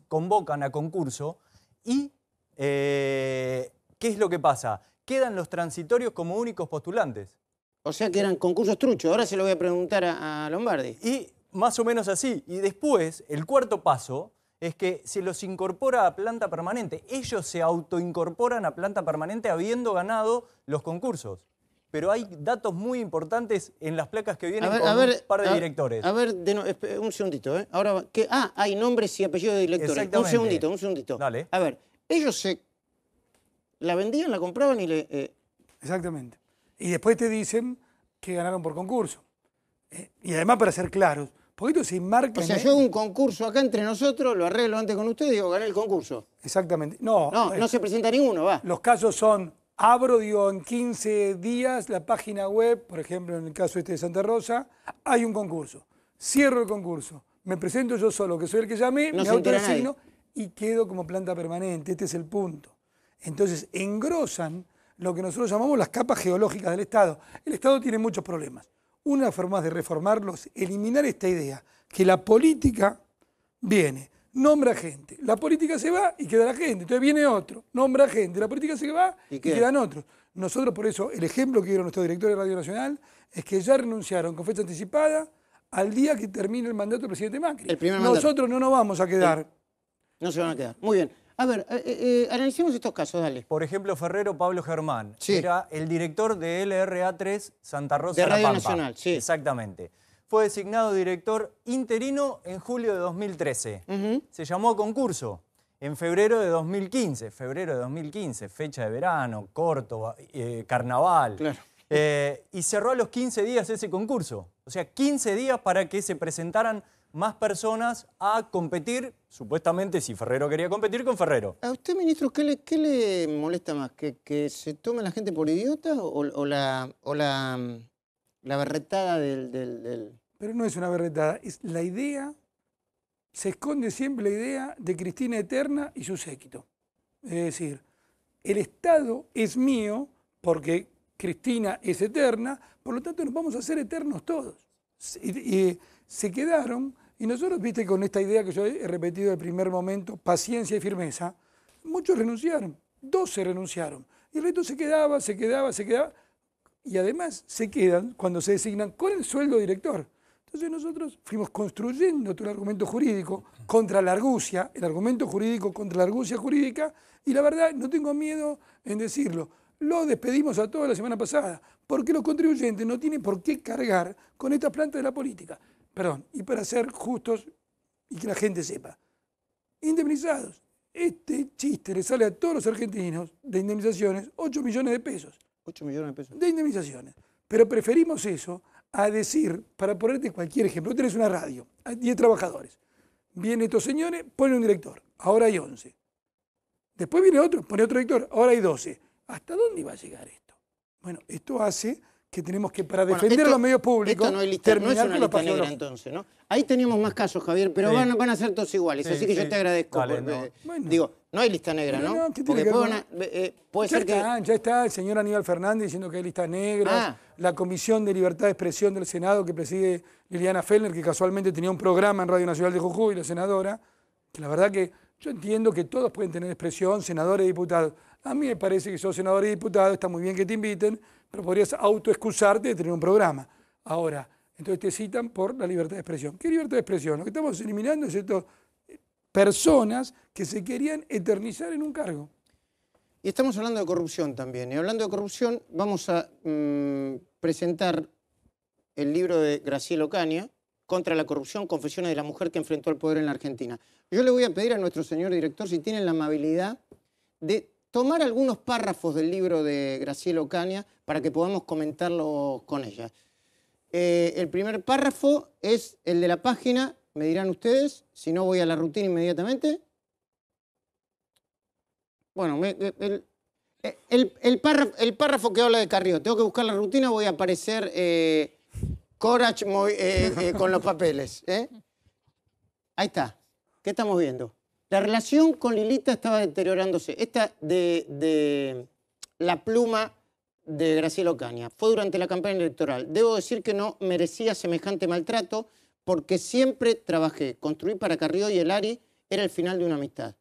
convocan a concurso y, eh, ¿qué es lo que pasa? Quedan los transitorios como únicos postulantes. O sea que eran concursos truchos. Ahora se lo voy a preguntar a Lombardi. Y más o menos así. Y después, el cuarto paso es que se los incorpora a planta permanente. Ellos se autoincorporan a planta permanente habiendo ganado los concursos pero hay datos muy importantes en las placas que vienen con un par de directores. A ver, un segundito, ¿eh? Ahora, que Ah, hay nombres y apellidos de directores. Un segundito, un segundito. Dale. A ver, ellos se la vendían, la compraban y le... Eh, Exactamente. Y después te dicen que ganaron por concurso. Eh, y además, para ser claros, poquito se marca... O sea, yo un concurso acá entre nosotros, lo arreglo antes con ustedes y digo, gané el concurso. Exactamente. No, no, no eh, se presenta ninguno, va. Los casos son Abro, digo, en 15 días la página web, por ejemplo, en el caso este de Santa Rosa, hay un concurso. Cierro el concurso, me presento yo solo, que soy el que llamé, me autodesigno y quedo como planta permanente. Este es el punto. Entonces, engrosan lo que nosotros llamamos las capas geológicas del Estado. El Estado tiene muchos problemas. Una forma de reformarlos, eliminar esta idea, que la política viene nombra gente. La política se va y queda la gente. Entonces viene otro, nombra gente. La política se va y, quedan otros. Nosotros, por eso, el ejemplo que dieron nuestros directores de Radio Nacional es que ya renunciaron con fecha anticipada al día que termine el mandato del presidente Macri. Nosotros no nos vamos a quedar. No se van a quedar. Muy bien. A ver, eh, eh, eh, analicemos estos casos, dale. Por ejemplo, Ferrero Pablo Germán. Era el director de LRA3 Santa Rosa. De Radio Nacional, sí. Exactamente fue designado director interino en julio de 2013. Se llamó a concurso en febrero de 2015. Febrero de 2015, fecha de verano, corto, eh, carnaval. Eh, y cerró a los 15 días ese concurso. O sea, 15 días para que se presentaran más personas a competir, supuestamente si Ferrero quería competir con Ferrero. ¿A usted, ministro, qué le, qué le molesta más? ¿Que, se tome la gente por idiota o, la, o la, berretada del, pero no es una berretada, es la idea, se esconde siempre la idea de Cristina Eterna y su séquito. Es decir, el Estado es mío porque Cristina es eterna, por lo tanto nos vamos a hacer eternos todos. Y, se quedaron, y nosotros, viste, con esta idea que yo he repetido el primer momento, paciencia y firmeza, muchos renunciaron, dos se renunciaron, y el resto se quedaba, se quedaba, se quedaba, y además se quedan cuando se designan con el sueldo director. Entonces nosotros fuimos construyendo todo el argumento jurídico contra la argucia, el argumento jurídico contra la argucia jurídica, y la verdad no tengo miedo en decirlo. Lo despedimos a todos la semana pasada, porque los contribuyentes no tienen por qué cargar con estas plantas de la política. Perdón, y para ser justos y que la gente sepa, indemnizados. Este chiste le sale a todos los argentinos de indemnizaciones 8 millones de pesos. 8 millones de pesos. De indemnizaciones. Pero preferimos eso a decir, para ponerte cualquier ejemplo, tenés una radio, hay 10 trabajadores. Vienen estos señores, pone un director, ahora hay 11. Después viene otro, pone otro director, ahora hay 12. ¿Hasta dónde va a llegar esto? Bueno, esto hace que tenemos que, para defender los medios públicos, Esto no, es negra, entonces, ¿no? Ahí teníamos más casos, Javier, pero van, a ser todos iguales, así que yo te agradezco. Digo, no hay lista negra, ¿no? no, eh, eh, puede ya ser está, que... Ya está el señor Aníbal Fernández diciendo que hay listas negras, ah. la Comisión de Libertad de Expresión del Senado que preside Liliana Fellner, que casualmente tenía un programa en Radio Nacional de Jujuy, la senadora, que la verdad que yo entiendo que todos pueden tener expresión, senadores y diputados, a mí me parece que sos senador y diputado, está muy bien que te inviten, pero podrías autoexcusarte de tener un programa. Ahora, entonces te citan por la libertad de expresión. ¿Qué libertad de expresión? Lo que estamos eliminando es esto, personas que se querían eternizar en un cargo. Y estamos hablando de corrupción también. Y ¿eh? hablando de corrupción, vamos a mm, presentar el libro de Graciela Ocaña, Contra la corrupción, confesiones de la mujer que enfrentó al poder en la Argentina. Yo le voy a pedir a nuestro señor director si tiene la amabilidad de tomar algunos párrafos del libro de Graciela Ocaña para que podamos comentarlos con ella. Eh, el primer párrafo es el de la página, me dirán ustedes, si no voy a la rutina inmediatamente. Bueno, el, párrafo, que habla de Carrió, tengo que buscar la rutina, voy a aparecer eh, Corach eh, con los papeles. Ahí está, ¿qué estamos viendo? La relación con Lilita estaba deteriorándose. Esta de, la pluma de Graciela Ocaña fue durante la campaña electoral. Debo decir que no merecía semejante maltrato porque siempre trabajé. Construir para Carrió y el Ari era el final de una amistad.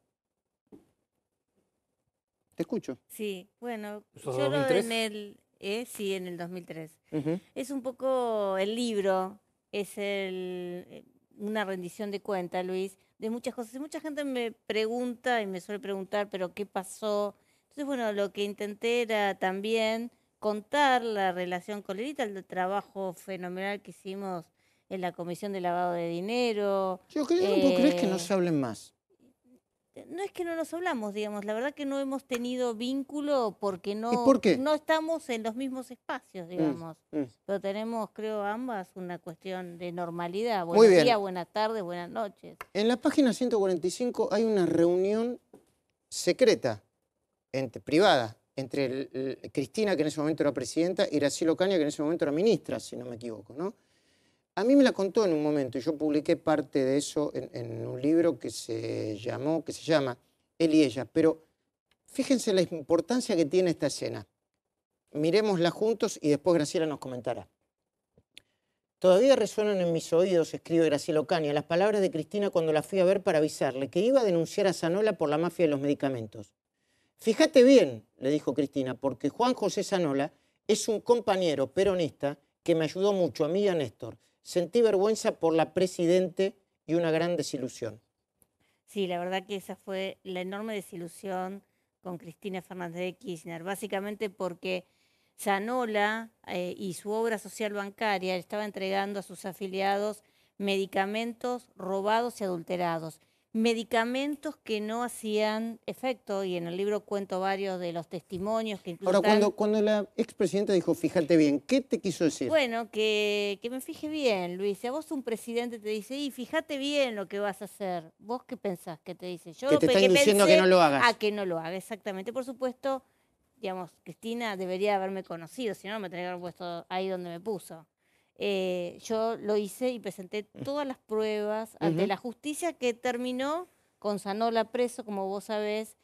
Te escucho. Sí, bueno, yo en el, eh, sí, en el 2003. Es un poco el libro, es el, eh, una rendición de cuenta, Luis, de muchas cosas. Y mucha gente me pregunta y me suele preguntar, pero ¿qué pasó? Entonces, bueno, lo que intenté era también contar la relación con Lerita, el trabajo fenomenal que hicimos en la Comisión de Lavado de Dinero. Yo creo que no se eh, hablen más. Este, no es que no nos hablamos, digamos, la verdad que no hemos tenido vínculo porque no, no estamos en los mismos espacios, mm, digamos. Mm. Pero tenemos, creo, ambas una cuestión de normalidad. Buenos días, buenas tardes, buenas noches. En la página 145 hay una reunión secreta, entre, privada, entre Cristina, que en ese momento era presidenta, y Graciela Ocaña, que en ese momento era ministra, si no me equivoco, ¿no? A mí me la contó en un momento y yo publiqué parte de eso en, un libro que se llamó, que se llama Él y ella. Pero fíjense la importancia que tiene esta escena. Miremosla juntos y después Graciela nos comentará. Todavía resuenan en mis oídos, escribe Graciela Ocaña, las palabras de Cristina cuando la fui a ver para avisarle que iba a denunciar a Zanola por la mafia de los medicamentos. Fíjate bien, le dijo Cristina, porque Juan José Zanola es un compañero peronista que me ayudó mucho a mí y a Néstor. Sentí vergüenza por la presidente y una gran desilusión. Sí, la verdad que esa fue la enorme desilusión con Cristina Fernández de Kirchner, básicamente porque Zanola eh, y su obra social bancaria estaba entregando a sus afiliados medicamentos robados y adulterados medicamentos que no hacían efecto, y en el libro cuento varios de los testimonios que incluso... Ahora, cuando, cuando la expresidenta dijo, fíjate bien, ¿qué te quiso decir? Bueno, que, que me fije bien, Luis. Si a vos un presidente te dice, y fíjate bien lo que vas a hacer, ¿vos qué pensás que te dice? Yo que te están diciendo que no lo hagas. A que no lo haga, exactamente. Por supuesto, digamos, Cristina debería haberme conocido, si no me tendría que puesto ahí donde me puso. Eh, yo lo hice y presenté mm. todas las pruebas ante la justicia que terminó con Sanola preso, como vos sabés,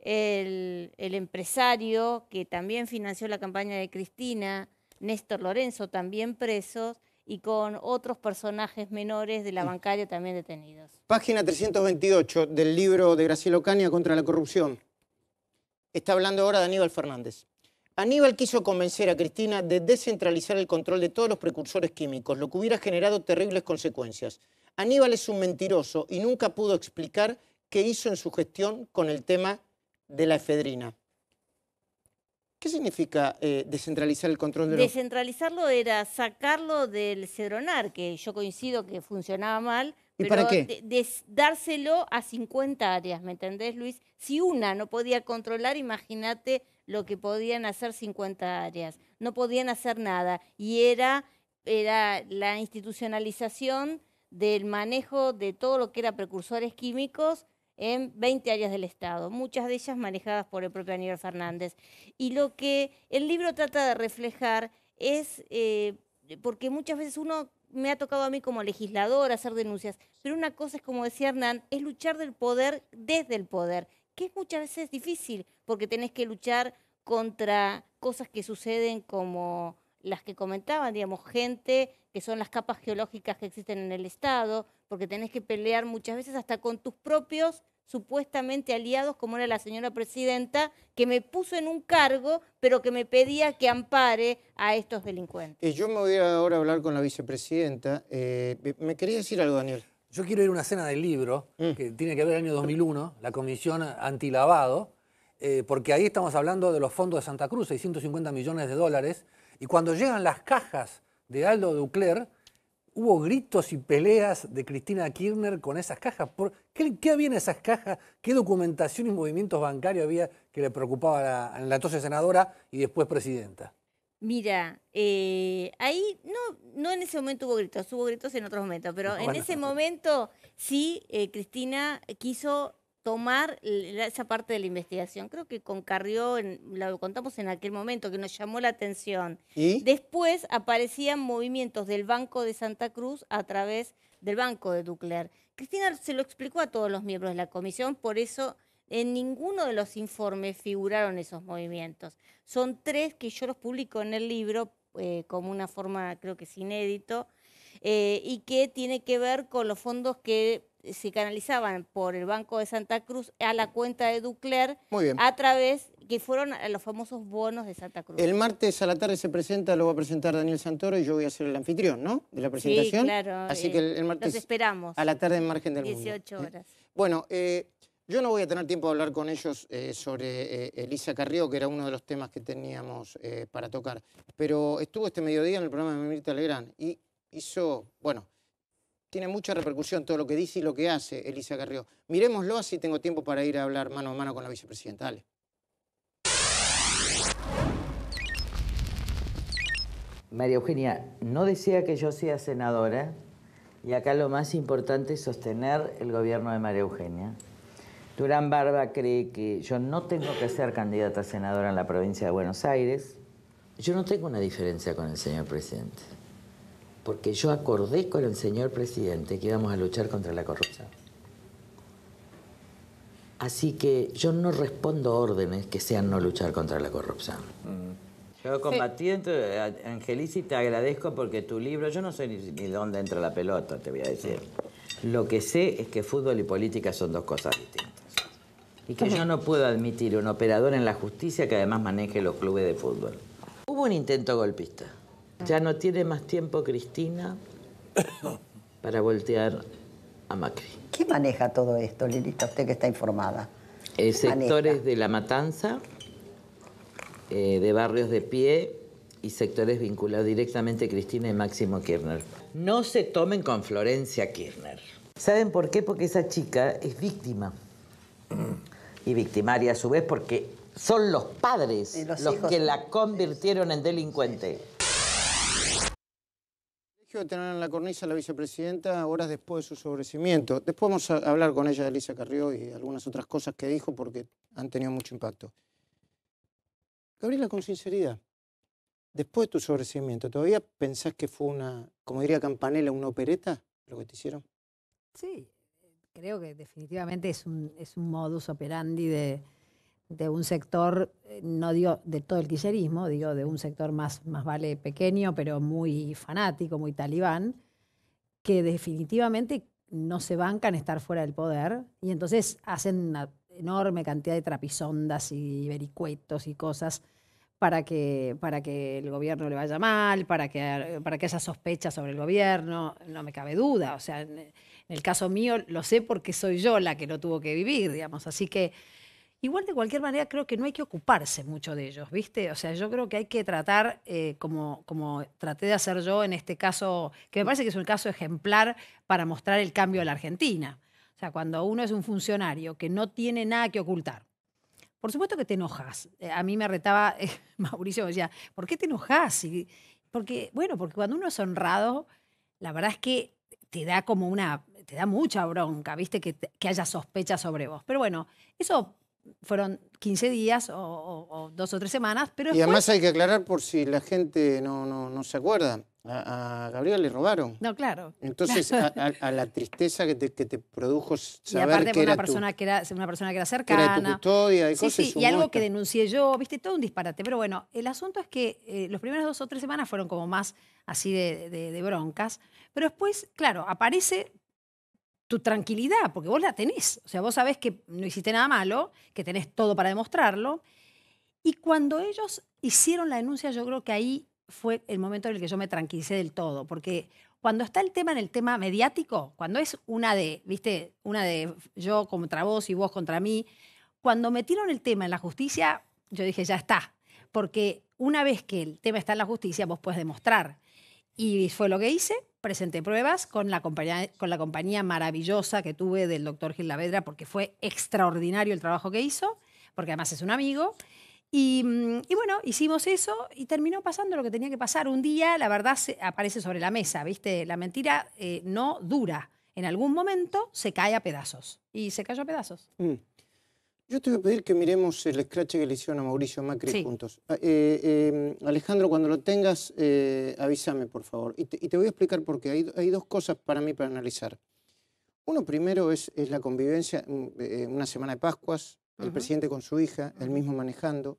el, empresario que también financió la campaña de Cristina, Néstor Lorenzo, también preso, y con otros personajes menores de la mm. bancaria también detenidos. Página 328 del libro de Graciela Ocaña contra la corrupción. Está hablando ahora de Aníbal Fernández. Aníbal quiso convencer a Cristina de descentralizar el control de todos los precursores químicos, lo que hubiera generado terribles consecuencias. Aníbal es un mentiroso y nunca pudo explicar qué hizo en su gestión con el tema de la efedrina. ¿Qué significa eh, descentralizar el control de los... Descentralizarlo era sacarlo del Cedronar, que yo coincido que funcionaba mal. ¿Y pero para qué? dárselo a 50 áreas, ¿me entendés, Luis? Si una no podía controlar, imagínate lo que podían hacer 50 áreas. No podían hacer nada. Y era, era la institucionalización del manejo de todo lo que era precursores químicos en 20 áreas del Estado, muchas de ellas manejadas por el propio Aníbal Fernández. Y lo que el libro trata de reflejar es, eh, porque muchas veces uno me ha tocado a mí como legislador hacer denuncias, pero una cosa es, como decía Hernán, es luchar del poder desde el poder, que es muchas veces difícil, porque tenés que luchar contra cosas que suceden como las que comentaban, digamos, gente, que son las capas geológicas que existen en el Estado, porque tenés que pelear muchas veces hasta con tus propios supuestamente aliados, como era la señora presidenta, que me puso en un cargo, pero que me pedía que ampare a estos delincuentes. Y yo me voy ahora a hablar con la vicepresidenta. Eh, ¿Me quería decir algo, Daniel? Yo quiero ir a una cena del libro, mm. que tiene que ver el año 2001, la Comisión Antilavado, eh, porque ahí estamos hablando de los fondos de Santa Cruz, 650 millones de dólares, y cuando llegan las cajas de Aldo Ducler, hubo gritos y peleas de Cristina Kirchner con esas cajas. ¿Qué, qué había en esas cajas? ¿Qué documentación y movimientos bancarios había que le preocupaba a la, a la entonces senadora y después presidenta? Mira, eh, ahí no, no en ese momento hubo gritos, hubo gritos en otros momentos, pero ah, en ese momento sí, eh, Cristina quiso tomar esa parte de la investigación. Creo que con en, lo contamos en aquel momento, que nos llamó la atención. ¿Y? Después aparecían movimientos del Banco de Santa Cruz a través del Banco de Ducler. Cristina se lo explicó a todos los miembros de la comisión, por eso en ninguno de los informes figuraron esos movimientos. Son tres que yo los publico en el libro eh, como una forma, creo que es inédito, eh, y que tiene que ver con los fondos que se canalizaban por el Banco de Santa Cruz a la cuenta de Ducler a través que fueron a los famosos bonos de Santa Cruz. El martes a la tarde se presenta, lo va a presentar Daniel Santoro y yo voy a ser el anfitrión, ¿no? De la presentación. Sí, claro. Así eh, que el, martes. esperamos. A la tarde en margen del 18 horas. Bueno, yo no voy a tener tiempo de hablar con ellos eh, sobre eh, Elisa Carrió, que era uno de los temas que teníamos eh, para tocar, pero estuvo este mediodía en el programa de Mirta Legrán y hizo, bueno, tiene mucha repercusión todo lo que dice y lo que hace Elisa Carrió. Miremoslo así tengo tiempo para ir a hablar mano a mano con la vicepresidenta. Dale. María Eugenia, no desea que yo sea senadora y acá lo más importante es sostener el gobierno de María Eugenia. Durán Barba cree que yo no tengo que ser candidata a senadora en la provincia de Buenos Aires. Yo no tengo una diferencia con el señor presidente, porque yo acordé con el señor presidente que íbamos a luchar contra la corrupción. Así que yo no respondo órdenes que sean no luchar contra la corrupción. Mm. Yo combatí, Angelici, te agradezco porque tu libro, yo no sé ni, dónde entra la pelota, te voy a decir. Lo que sé es que fútbol y política son dos cosas distintas y que yo no puedo admitir un operador en la justicia que además maneje los clubes de fútbol. Hubo un intento golpista. Ya no tiene más tiempo Cristina para voltear a Macri. ¿Qué maneja todo esto, Lilita, usted que está informada? Eh, sectores de La Matanza, eh, de barrios de pie y sectores vinculados directamente a Cristina y Máximo Kirchner. No se tomen con Florencia Kirchner. ¿Saben por qué? Porque esa chica es víctima. y victimaria a su vez porque son los padres los, que la convirtieron en delincuente. Dejó de tener en la cornisa a la vicepresidenta horas después de su sobrecimiento. Después vamos a hablar con ella de Elisa Carrió y algunas otras cosas que dijo porque han tenido mucho impacto. Gabriela, con sinceridad, después de tu sobrecimiento, ¿todavía pensás que fue una, como diría Campanella, una opereta lo que te hicieron? Sí, creo que definitivamente es un, modus operandi de, un sector, eh, no digo de todo el kirchnerismo, digo de un sector más, más vale pequeño, pero muy fanático, muy talibán, que definitivamente no se bancan estar fuera del poder y entonces hacen una enorme cantidad de trapisondas y vericuetos y cosas para que, para que el gobierno le vaya mal, para que, para que haya sospechas sobre el gobierno, no me cabe duda. O sea, en el caso mío lo sé porque soy yo la que lo tuvo que vivir, digamos. Así que igual de cualquier manera creo que no hay que ocuparse mucho de ellos, ¿viste? O sea, yo creo que hay que tratar eh, como, como traté de hacer yo en este caso, que me parece que es un caso ejemplar para mostrar el cambio de la Argentina. O sea, cuando uno es un funcionario que no tiene nada que ocultar, por supuesto que te enojas. Eh, a mí me retaba eh, Mauricio, me decía, ¿por qué te enojas? porque, bueno, porque cuando uno es honrado, la verdad es que te da como una te da mucha bronca, ¿viste? Que, haya sospechas sobre vos. Pero bueno, eso fueron 15 días o, dos o tres semanas. Pero Y además hay que aclarar por si la gente no, no, se acuerda. A, Gabriel le robaron. No, claro. Entonces, A, la tristeza que te, produjo saber aparte, que una persona que era una persona que era cercana. Que tu custodia y sí, cosas. Sí, y, algo que denuncié yo, viste, todo un disparate. Pero bueno, el asunto es que eh, los primeros dos o tres semanas fueron como más así de broncas. Pero después, claro, aparece tu tranquilidad, porque vos la tenés. O sea, vos sabés que no hiciste nada malo, que tenés todo para demostrarlo. Y cuando ellos hicieron la denuncia, yo creo que ahí fue el momento en el que yo me tranquilicé del todo, porque cuando está el tema en el tema mediático, cuando es una de, viste, una de yo contra vos y vos contra mí, cuando metieron el tema en la justicia, yo dije, ya está, porque una vez que el tema está en la justicia, vos puedes demostrar. Y fue lo que hice, presenté pruebas con la compañía, con la compañía maravillosa que tuve del doctor Gil Lavedra, porque fue extraordinario el trabajo que hizo, porque además es un amigo. Y, mm, bueno, hicimos eso y terminó pasando lo que tenía que pasar. Un día, la verdad, aparece sobre la mesa, ¿viste? La mentira eh, no dura. En algún momento se cae a pedazos. Y se cayó a pedazos. Mm. Yo te voy a pedir que miremos el escrache que le hicieron a Mauricio Macri juntos. Ah, eh, eh, Alejandro, cuando lo tengas, eh, avísame, por favor. Y te, voy a explicar por qué. Hay, dos cosas para mí para analizar. Uno primero es, la convivencia, mm, eh, una semana de Pascuas, el presidente con su hija, él mismo manejando.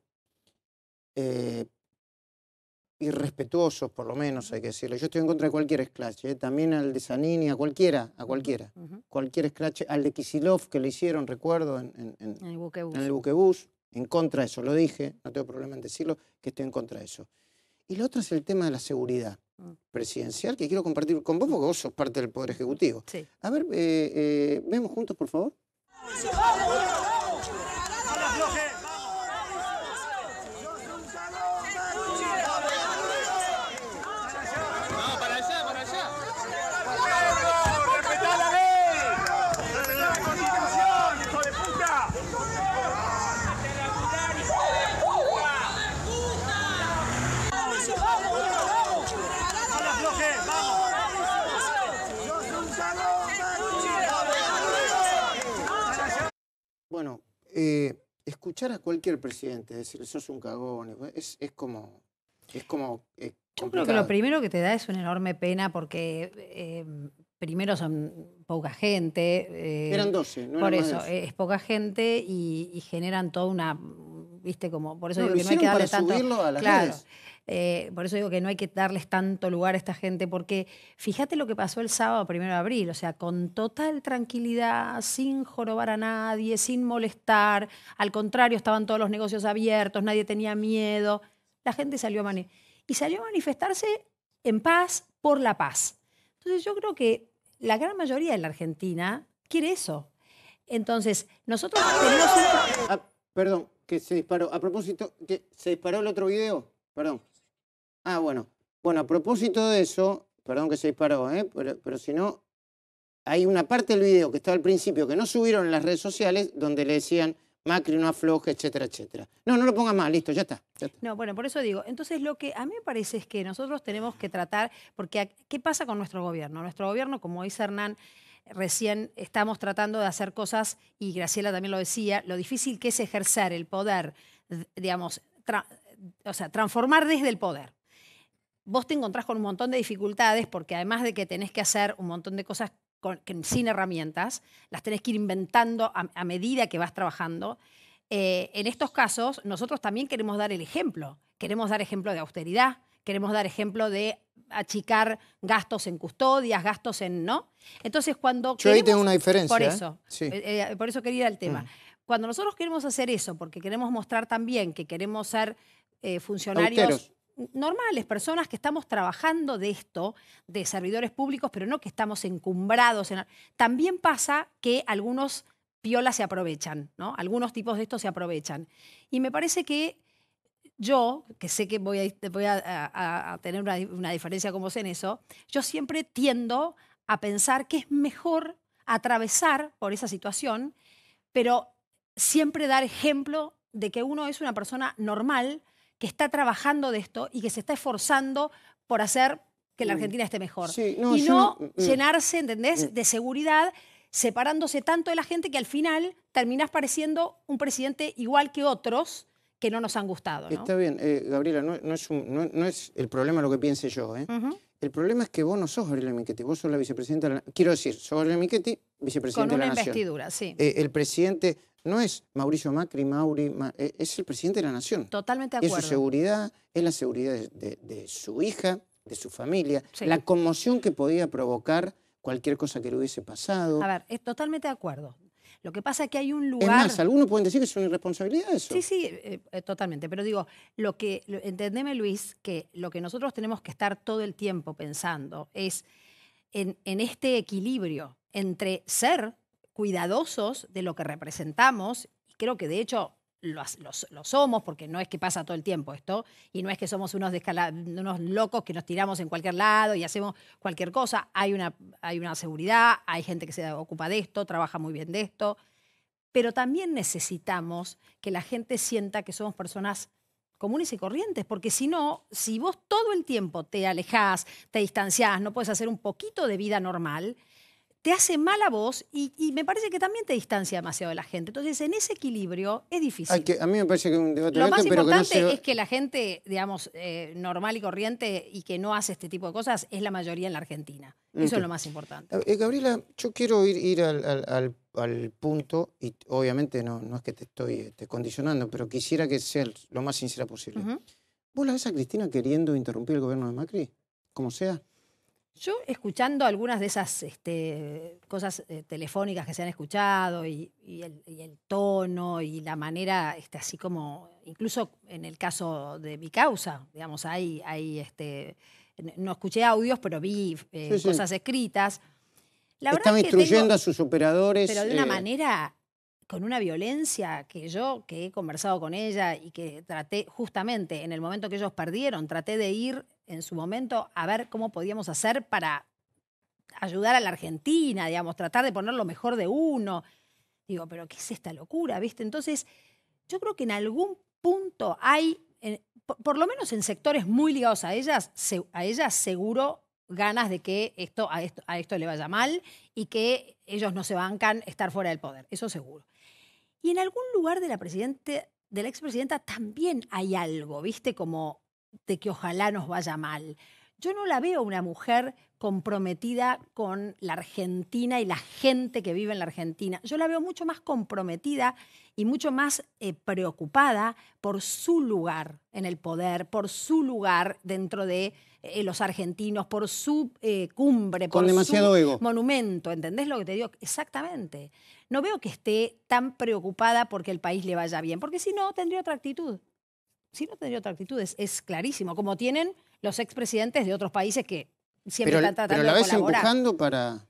irrespetuosos, por lo menos, hay que decirlo. Yo estoy en contra de cualquier escrache, también al de Sanini, a cualquiera, a cualquiera cualquier escrache, al de Kisilov que lo hicieron, recuerdo, en, el buquebús. En contra de eso, lo dije, no tengo problema en decirlo, que estoy en contra de eso. Y lo otro es el tema de la seguridad mm. presidencial, que quiero compartir con vos porque vos sos parte del Poder Ejecutivo. A ver, eh, eh, vemos juntos, por favor. Eh, escuchar a cualquier presidente decir, sos un cagón, es, es como... Es como eh, Yo creo que lo primero que te da es una enorme pena porque eh, em, primero son poca gente. Eran 12, ¿no? Por eso, es poca gente y, y generan toda una viste, como por eso digo que no hay que darle tanto. Eh, por eso digo que no hay que darles tanto lugar a esta gente, porque fíjate lo que pasó el sábado 1 de abril, o sea, con total tranquilidad, sin jorobar a nadie, sin molestar, al contrario, estaban todos los negocios abiertos, nadie tenía miedo. La gente salió a manifestarse. Y salió a manifestarse en paz, por la paz. Entonces, yo creo que la gran mayoría de la Argentina quiere eso. Entonces, nosotros ah, perdón, que se disparó. A propósito, que se disparó el otro video. Perdón. Ah, bueno. Bueno, a propósito de eso, perdón que se disparó, ¿eh? pero, pero si no, hay una parte del video que estaba al principio que no subieron en las redes sociales donde le decían Macri no afloje, etcétera, etcétera. No, no lo pongas más, listo, ya está, No, bueno, por eso digo, entonces lo que a mí me parece es que nosotros tenemos que tratar, porque ¿qué pasa con nuestro gobierno? Nuestro gobierno, como dice Hernán, recién estamos tratando de hacer cosas, y Graciela también lo decía, lo difícil que es ejercer el poder, digamos, o sea, transformar desde el poder. Vos te encontrás con un montón de dificultades porque además de que tenés que hacer un montón de cosas sin herramientas, las tenés que ir inventando a, medida que vas trabajando. Eh, en estos casos, nosotros también queremos dar el ejemplo. Queremos dar ejemplo de austeridad, queremos dar ejemplo de achicar gastos en custodias, gastos en, ¿no? Entonces, cuando... Yo ahí tengo una diferencia. Por eso, eh, eh, por eso quería al mm. tema. Cuando nosotros queremos hacer eso, porque queremos mostrar también que queremos ser eh, funcionarios... normales, personas que estamos trabajando de esto, de servidores públicos, pero no que estamos encumbrados. En... También pasa que algunos piolas se aprovechan, ¿no? Algunos tipos de esto se aprovechan. Y me parece que yo, que sé que voy a, tener una, diferencia con vos en eso, yo siempre tiendo a pensar que es mejor atravesar por esa situación, pero siempre dar ejemplo de que uno es una persona normal, que está trabajando de esto y que se está esforzando por hacer que la mm. Argentina esté mejor. y no, mm. llenarse, ¿entendés?, mm. de seguridad, separándose tanto de la gente que al final terminás pareciendo un presidente igual que otros que no nos han gustado. ¿no? Está bien, eh, Gabriela, no, es el problema lo que piense yo. ¿eh? El problema es que vos no sos Gabriela Miquetti, vos sos la vicepresidenta de la Quiero decir, sos Gabriela Miquetti, vicepresidenta de la Nación. Con una investidura, sí. Eh, el presidente no es Mauricio Macri, Mauri, eh, es el presidente de la Nación. Totalmente de acuerdo. Es su seguridad, es la seguridad de, su hija, de su familia, la conmoción que podía provocar cualquier cosa que le hubiese pasado. A ver, es totalmente de acuerdo. Lo que pasa es que hay un lugar... Es más, algunos pueden decir que es una irresponsabilidad eso. Sí, sí, eh, eh, totalmente. Pero digo, lo que, entendeme Luis, que lo que nosotros tenemos que estar todo el tiempo pensando es en, en este equilibrio entre ser cuidadosos de lo que representamos, y creo que de hecho lo, somos, porque no es que pasa todo el tiempo esto, y no es que somos unos, unos locos que nos tiramos en cualquier lado y hacemos cualquier cosa. Hay una, hay una seguridad, hay gente que se ocupa de esto, trabaja muy bien de esto, pero también necesitamos que la gente sienta que somos personas comunes y corrientes, porque si no, si vos todo el tiempo te alejás, te distanciás, no puedes hacer un poquito de vida normal, te hace mal a vos y, me parece que también te distancia demasiado de la gente. Entonces, en ese equilibrio es difícil. a mí me parece que un debate Lo más importante es que la gente, digamos, eh, normal y corriente y que no hace este tipo de cosas es la mayoría en la Argentina. Eso es lo más importante. Eh, Gabriela, yo quiero ir, al, punto y obviamente no, es que te estoy este, condicionando, pero quisiera que sea lo más sincera posible. ¿Vos la ves a Cristina queriendo interrumpir el gobierno de Macri? Como sea. Yo escuchando algunas de esas este, cosas eh, telefónicas que se han escuchado y, el, tono y la manera, este, así como, incluso en el caso de mi causa, digamos, hay, hay este, no escuché audios, pero vi eh, cosas escritas. La instruyendo a sus operadores. Pero de una eh, manera, con una violencia que yo, que he conversado con ella y que traté, justamente en el momento que ellos perdieron, traté de ir en su momento a ver cómo podíamos hacer para ayudar a la Argentina, digamos, tratar de poner lo mejor de uno. Digo, pero ¿qué es esta locura? ¿Viste? Entonces, yo creo que en algún punto hay, por, lo menos en sectores muy ligados a ellas, a ellas seguro ganas de que esto a, esto a esto le vaya mal y que ellos no se bancan estar fuera del poder, eso seguro. Y en algún lugar de la, presidente, de la expresidenta también hay algo, ¿viste? Como de que ojalá nos vaya mal. Yo no la veo una mujer comprometida con la Argentina y la gente que vive en la Argentina. Yo la veo mucho más comprometida y mucho más eh, preocupada por su lugar en el poder, por su lugar dentro de eh, los argentinos, por su eh, cumbre, por su monumento. ¿Entendés lo que te digo? Exactamente. No veo que esté tan preocupada porque el país le vaya bien, porque si no, tendría otra actitud si no tendría otra actitud, es, clarísimo, como tienen los expresidentes de otros países que siempre pero, están tratando pero la empujando para...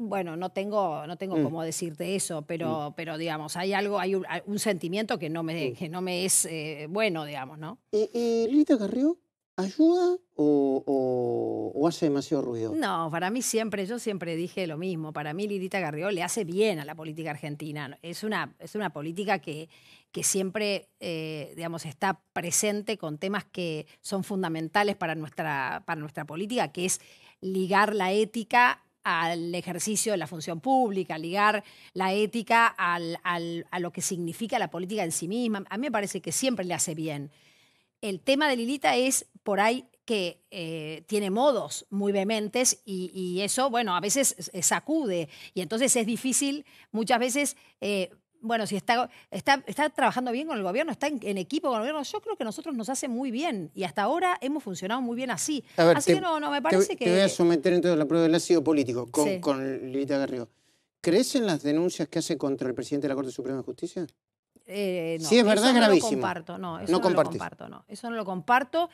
Bueno, no tengo, no tengo mm. cómo decirte eso, pero, mm. pero digamos, hay algo, hay un, sentimiento que no me, mm. no me es eh, bueno, digamos, ¿no? ¿Y, Lita Carrió ayuda o hace demasiado ruido? No, para mí siempre, yo siempre dije lo mismo. Para mí Lilita Garrido le hace bien a la política argentina. Es una, es una política que, que siempre, eh, digamos, está presente con temas que son fundamentales para nuestra, para nuestra política, que es ligar la ética al ejercicio de la función pública, ligar la ética a lo que significa la política en sí misma. A mí me parece que siempre le hace bien. El tema de Lilita es por ahí que eh, tiene modos muy vehementes y, eso, bueno, a veces eh, sacude y entonces es difícil muchas veces... Eh, bueno, si está, está, está, trabajando bien con el gobierno, está en, equipo con el gobierno, yo creo que nosotros nos hace muy bien y hasta ahora hemos funcionado muy bien así. así no, no, me parece que... Te voy a someter entonces a la prueba del ácido político con, con Garrido. ¿Crees en las denuncias que hace contra el presidente de la Corte Suprema de Justicia? sí, es verdad, eso no comparto, no, eso no, lo comparto, no. Eso no lo comparto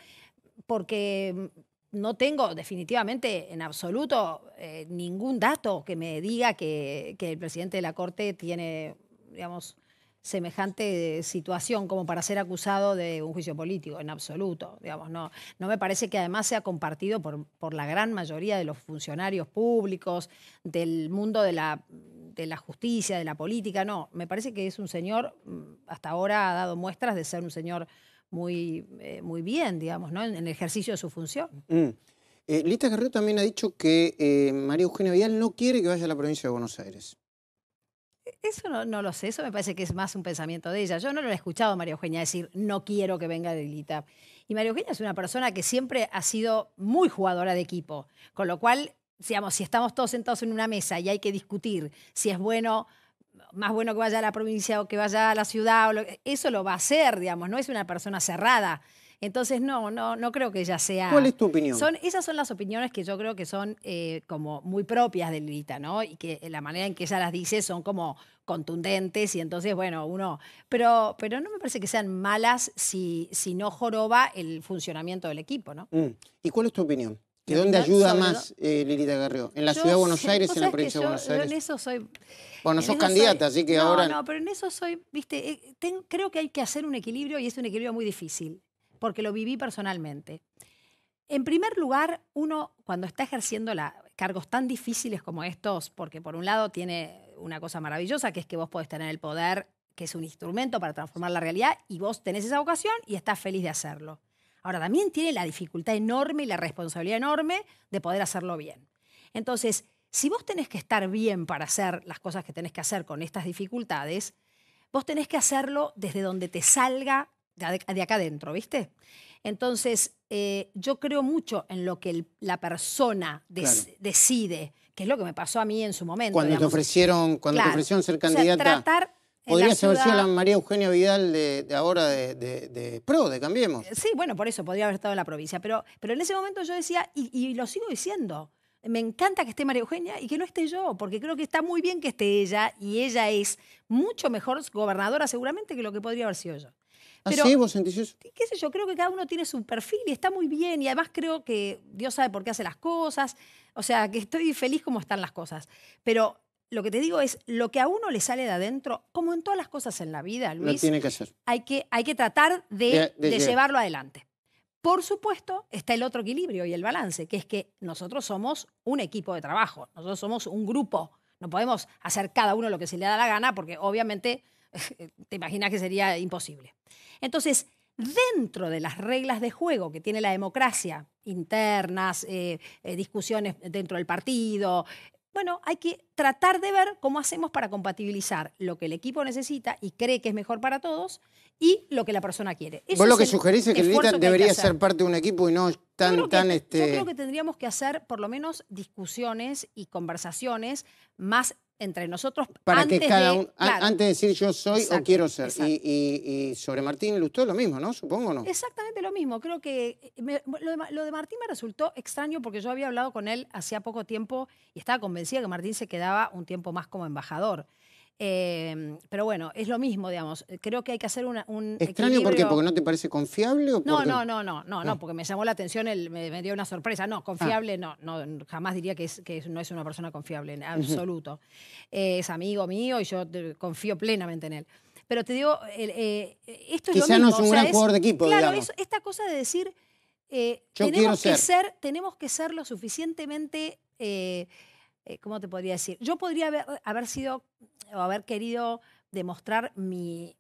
porque mm, no tengo definitivamente en absoluto eh, ningún dato que me diga que, el presidente de la Corte tiene, digamos, semejante situación como para ser acusado de un juicio político, en absoluto. Digamos, no, no me parece que además sea compartido por, la gran mayoría de los funcionarios públicos, del mundo de la, de la justicia, de la política, no. Me parece que es un señor, mm, hasta ahora ha dado muestras de ser un señor muy, eh, muy bien, digamos, ¿no? en, el ejercicio de su función. Mm. Eh, Lita Guerrero también ha dicho que eh, María Eugenia Vidal no quiere que vaya a la provincia de Buenos Aires. Eso no, no, lo sé, eso me parece que es más un pensamiento de ella. Yo no lo he escuchado a María Eugenia decir, no quiero que venga de Lita. Y María Eugenia es una persona que siempre ha sido muy jugadora de equipo, con lo cual, digamos, si estamos todos sentados en una mesa y hay que discutir si es bueno más bueno que vaya a la provincia o que vaya a la ciudad, o eso lo va a hacer, digamos, no es una persona cerrada. Entonces, no, no, no creo que ella sea. ¿Cuál es tu opinión? Son, esas son las opiniones que yo creo que son eh, como muy propias de lita ¿no? Y que eh, la manera en que ella las dice son como contundentes y entonces, bueno, uno. Pero, pero no me parece que sean malas si, si no joroba el funcionamiento del equipo, ¿no? Mm. ¿Y cuál es tu opinión? ¿De dónde ayuda más eh, Garrido? ¿En la ciudad de Buenos Aires Aires en la provincia de Buenos Aires? en eso soy... Bueno, sos candidata, así que ahora... No, pero en eso soy, viste, eh, creo que hay que hacer un equilibrio y es un equilibrio muy difícil, porque lo viví personalmente. En primer lugar, uno cuando está ejerciendo cargos tan difíciles como estos, porque por un lado tiene una cosa maravillosa, que es que vos podés tener el poder, que es un instrumento para transformar la realidad, y vos tenés esa vocación y estás feliz de hacerlo. Ahora, también tiene la dificultad enorme y la responsabilidad enorme de poder hacerlo bien. Entonces, si vos tenés que estar bien para hacer las cosas que tenés que hacer con estas dificultades, vos tenés que hacerlo desde donde te salga de acá adentro, ¿viste? Entonces, eh, yo creo mucho en lo que la persona decide, que es lo que me pasó a mí en su momento. Cuando te ofrecieron, cuando te ofrecieron ser candidata. tratar Podría haber sido la María Eugenia Vidal de, ahora de, PRO, de Cambiemos. Eh, sí, bueno, por eso podría haber estado en la provincia. Pero, pero en ese momento yo decía, y, lo sigo diciendo, me encanta que esté María Eugenia y que no esté yo, porque creo que está muy bien que esté ella y ella es mucho mejor gobernadora seguramente que lo que podría haber sido yo. Ah, pero, ¿Vos sentís ¿Qué sé yo? Creo que cada uno tiene su perfil y está muy bien. Y además creo que Dios sabe por qué hace las cosas. O sea, que estoy feliz como están las cosas. Pero lo que te digo es, lo que a uno le sale de adentro, como en todas las cosas en la vida, Luis, tiene que Hay, que, hay que tratar de, llevarlo adelante. Por supuesto, está el otro equilibrio y el balance, que es que nosotros somos un equipo de trabajo, nosotros somos un grupo, no podemos hacer cada uno lo que se le da la gana, porque obviamente te imaginas que sería imposible. Entonces, dentro de las reglas de juego que tiene la democracia, internas, eh, eh, discusiones dentro del partido, bueno, hay que tratar de ver cómo hacemos para compatibilizar lo que el equipo necesita y cree que es mejor para todos y lo que la persona quiere. Eso Vos lo que sugerís es que el debería ser parte de un equipo y no tan... tan este... yo creo que tendríamos que hacer por lo menos discusiones y conversaciones más entre nosotros para que cada uno antes de decir yo soy o quiero ser y, sobre Martín gustó lo mismo no supongo no exactamente lo mismo creo que eh, lo, de, lo, de, Martín me resultó extraño porque yo había hablado con él hacía poco tiempo y estaba convencida que Martín se quedaba un tiempo más como embajador Em, pero bueno, es lo mismo, digamos. Creo que hay que hacer un. ¿Extraño por qué? ¿Porque no te parece confiable? no, no, no, no, no, no, ah. porque me llamó la atención, me, dio una sorpresa. No, ah. confiable no, no, jamás diría que, no es una persona confiable en absoluto. es amigo mío y yo confío plenamente en él. Pero te digo, eh, esto es lo mismo. no es un gran jugador de equipo, Claro, esta cosa de decir, eh, que ser. tenemos que ser lo suficientemente. Eh, eh, ¿cómo te podría decir? Yo podría haber, sido o haber querido demostrar mis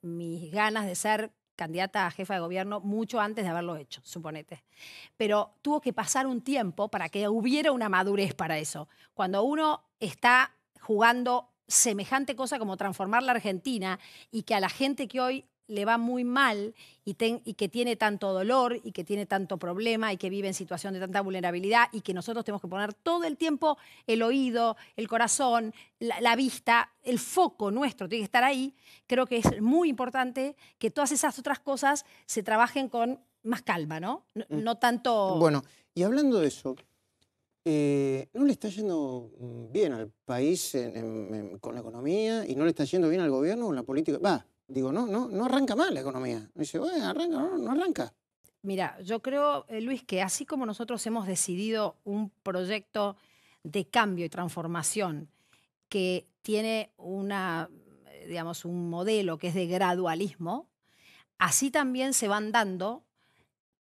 ganas de ser candidata a jefa de gobierno mucho antes de haberlo hecho, suponete. Pero tuvo que pasar un tiempo para que hubiera una madurez para eso. Cuando uno está jugando semejante cosa como transformar la Argentina y que a la gente que hoy le va muy mal y, que tiene tanto dolor y que tiene tanto problema y que vive en situación de tanta vulnerabilidad y que nosotros tenemos que poner todo el tiempo el oído, el corazón, la, vista, el foco nuestro tiene que estar ahí, creo que es muy importante que todas esas otras cosas se trabajen con más calma, ¿no? No, mm. tanto... Bueno, y hablando de eso, eh, no le está yendo bien al país con la economía y no le está yendo bien al gobierno con la política. Va, Digo, no, no, no arranca mal la economía. dice, bueno, arranca, no, arranca. Mira, yo creo, eh, Luis, que así como nosotros hemos decidido un proyecto de cambio y transformación que tiene una, eh, digamos, un modelo que es de gradualismo, así también se van dando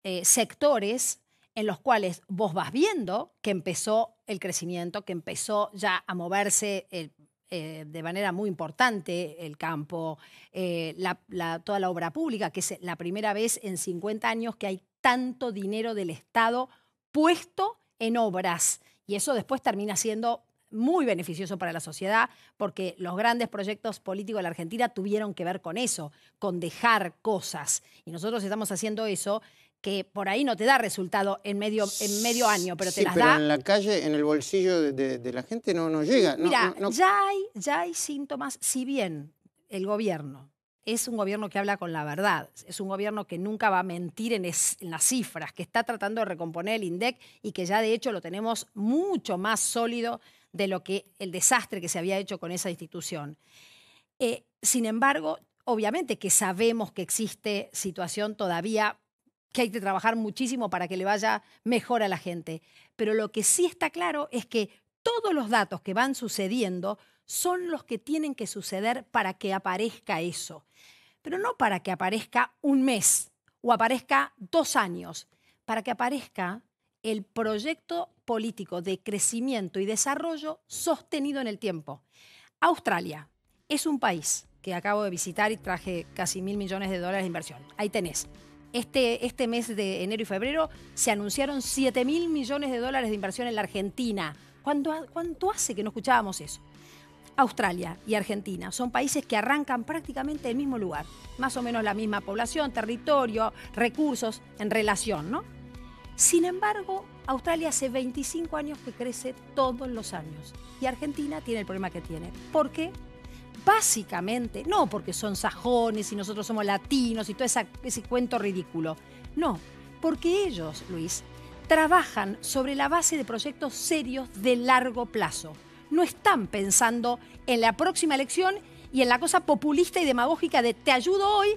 eh, sectores en los cuales vos vas viendo que empezó el crecimiento, que empezó ya a moverse el, eh, de manera muy importante el campo, eh, toda la obra pública, que es la primera vez en 50 años que hay tanto dinero del Estado puesto en obras. Y eso después termina siendo muy beneficioso para la sociedad, porque los grandes proyectos políticos de la Argentina tuvieron que ver con eso, con dejar cosas. Y nosotros estamos haciendo eso que por ahí no te da resultado en medio, en medio año, pero te sí, pero en la calle, en el bolsillo de, la gente no, no llega. Mira, Ya, hay, ya hay síntomas, si bien el gobierno es un gobierno que habla con la verdad, es un gobierno que nunca va a mentir en, las cifras, que está tratando de recomponer el INDEC y que ya de hecho lo tenemos mucho más sólido de lo que el desastre que se había hecho con esa institución. Eh, sin embargo, obviamente que sabemos que existe situación todavía que hay que trabajar muchísimo para que le vaya mejor a la gente. Pero lo que sí está claro es que todos los datos que van sucediendo son los que tienen que suceder para que aparezca eso. Pero no para que aparezca un mes o aparezca dos años, para que aparezca el proyecto político de crecimiento y desarrollo sostenido en el tiempo. Australia es un país que acabo de visitar y traje casi mil millones de dólares de inversión. Ahí tenés este, este, mes de enero y febrero se anunciaron 7 mil millones de dólares de inversión en la Argentina. ¿Cuánto, ¿Cuánto hace que no escuchábamos eso? Australia y Argentina son países que arrancan prácticamente del mismo lugar, más o menos la misma población, territorio, recursos en relación, ¿no? Sin embargo, Australia hace 25 años que crece todos los años y Argentina tiene el problema que tiene. ¿Por qué? básicamente, no porque son sajones y nosotros somos latinos y todo ese cuento ridículo, no, porque ellos, Luis, trabajan sobre la base de proyectos serios de largo plazo. No están pensando en la próxima elección y en la cosa populista y demagógica de te ayudo hoy,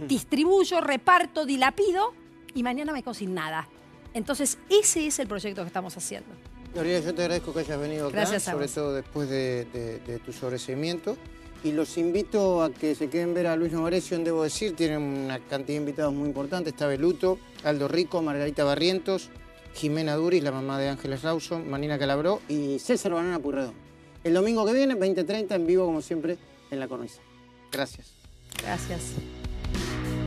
mm. distribuyo, reparto, dilapido y mañana me quedo nada. Entonces, ese es el proyecto que estamos haciendo. María, yo te agradezco que hayas venido acá, sobre todo después de, tu sobrecimiento y los invito a que se queden ver a Luis Novarecio, debo decir, tienen una cantidad de invitados muy importante, está Beluto, Aldo Rico, Margarita Barrientos, Jimena Duris, la mamá de Ángeles Rawson, Manina Calabró y César Banana Purredón. El domingo que viene, 20.30, en vivo como siempre, en La Cornisa. Gracias. Gracias.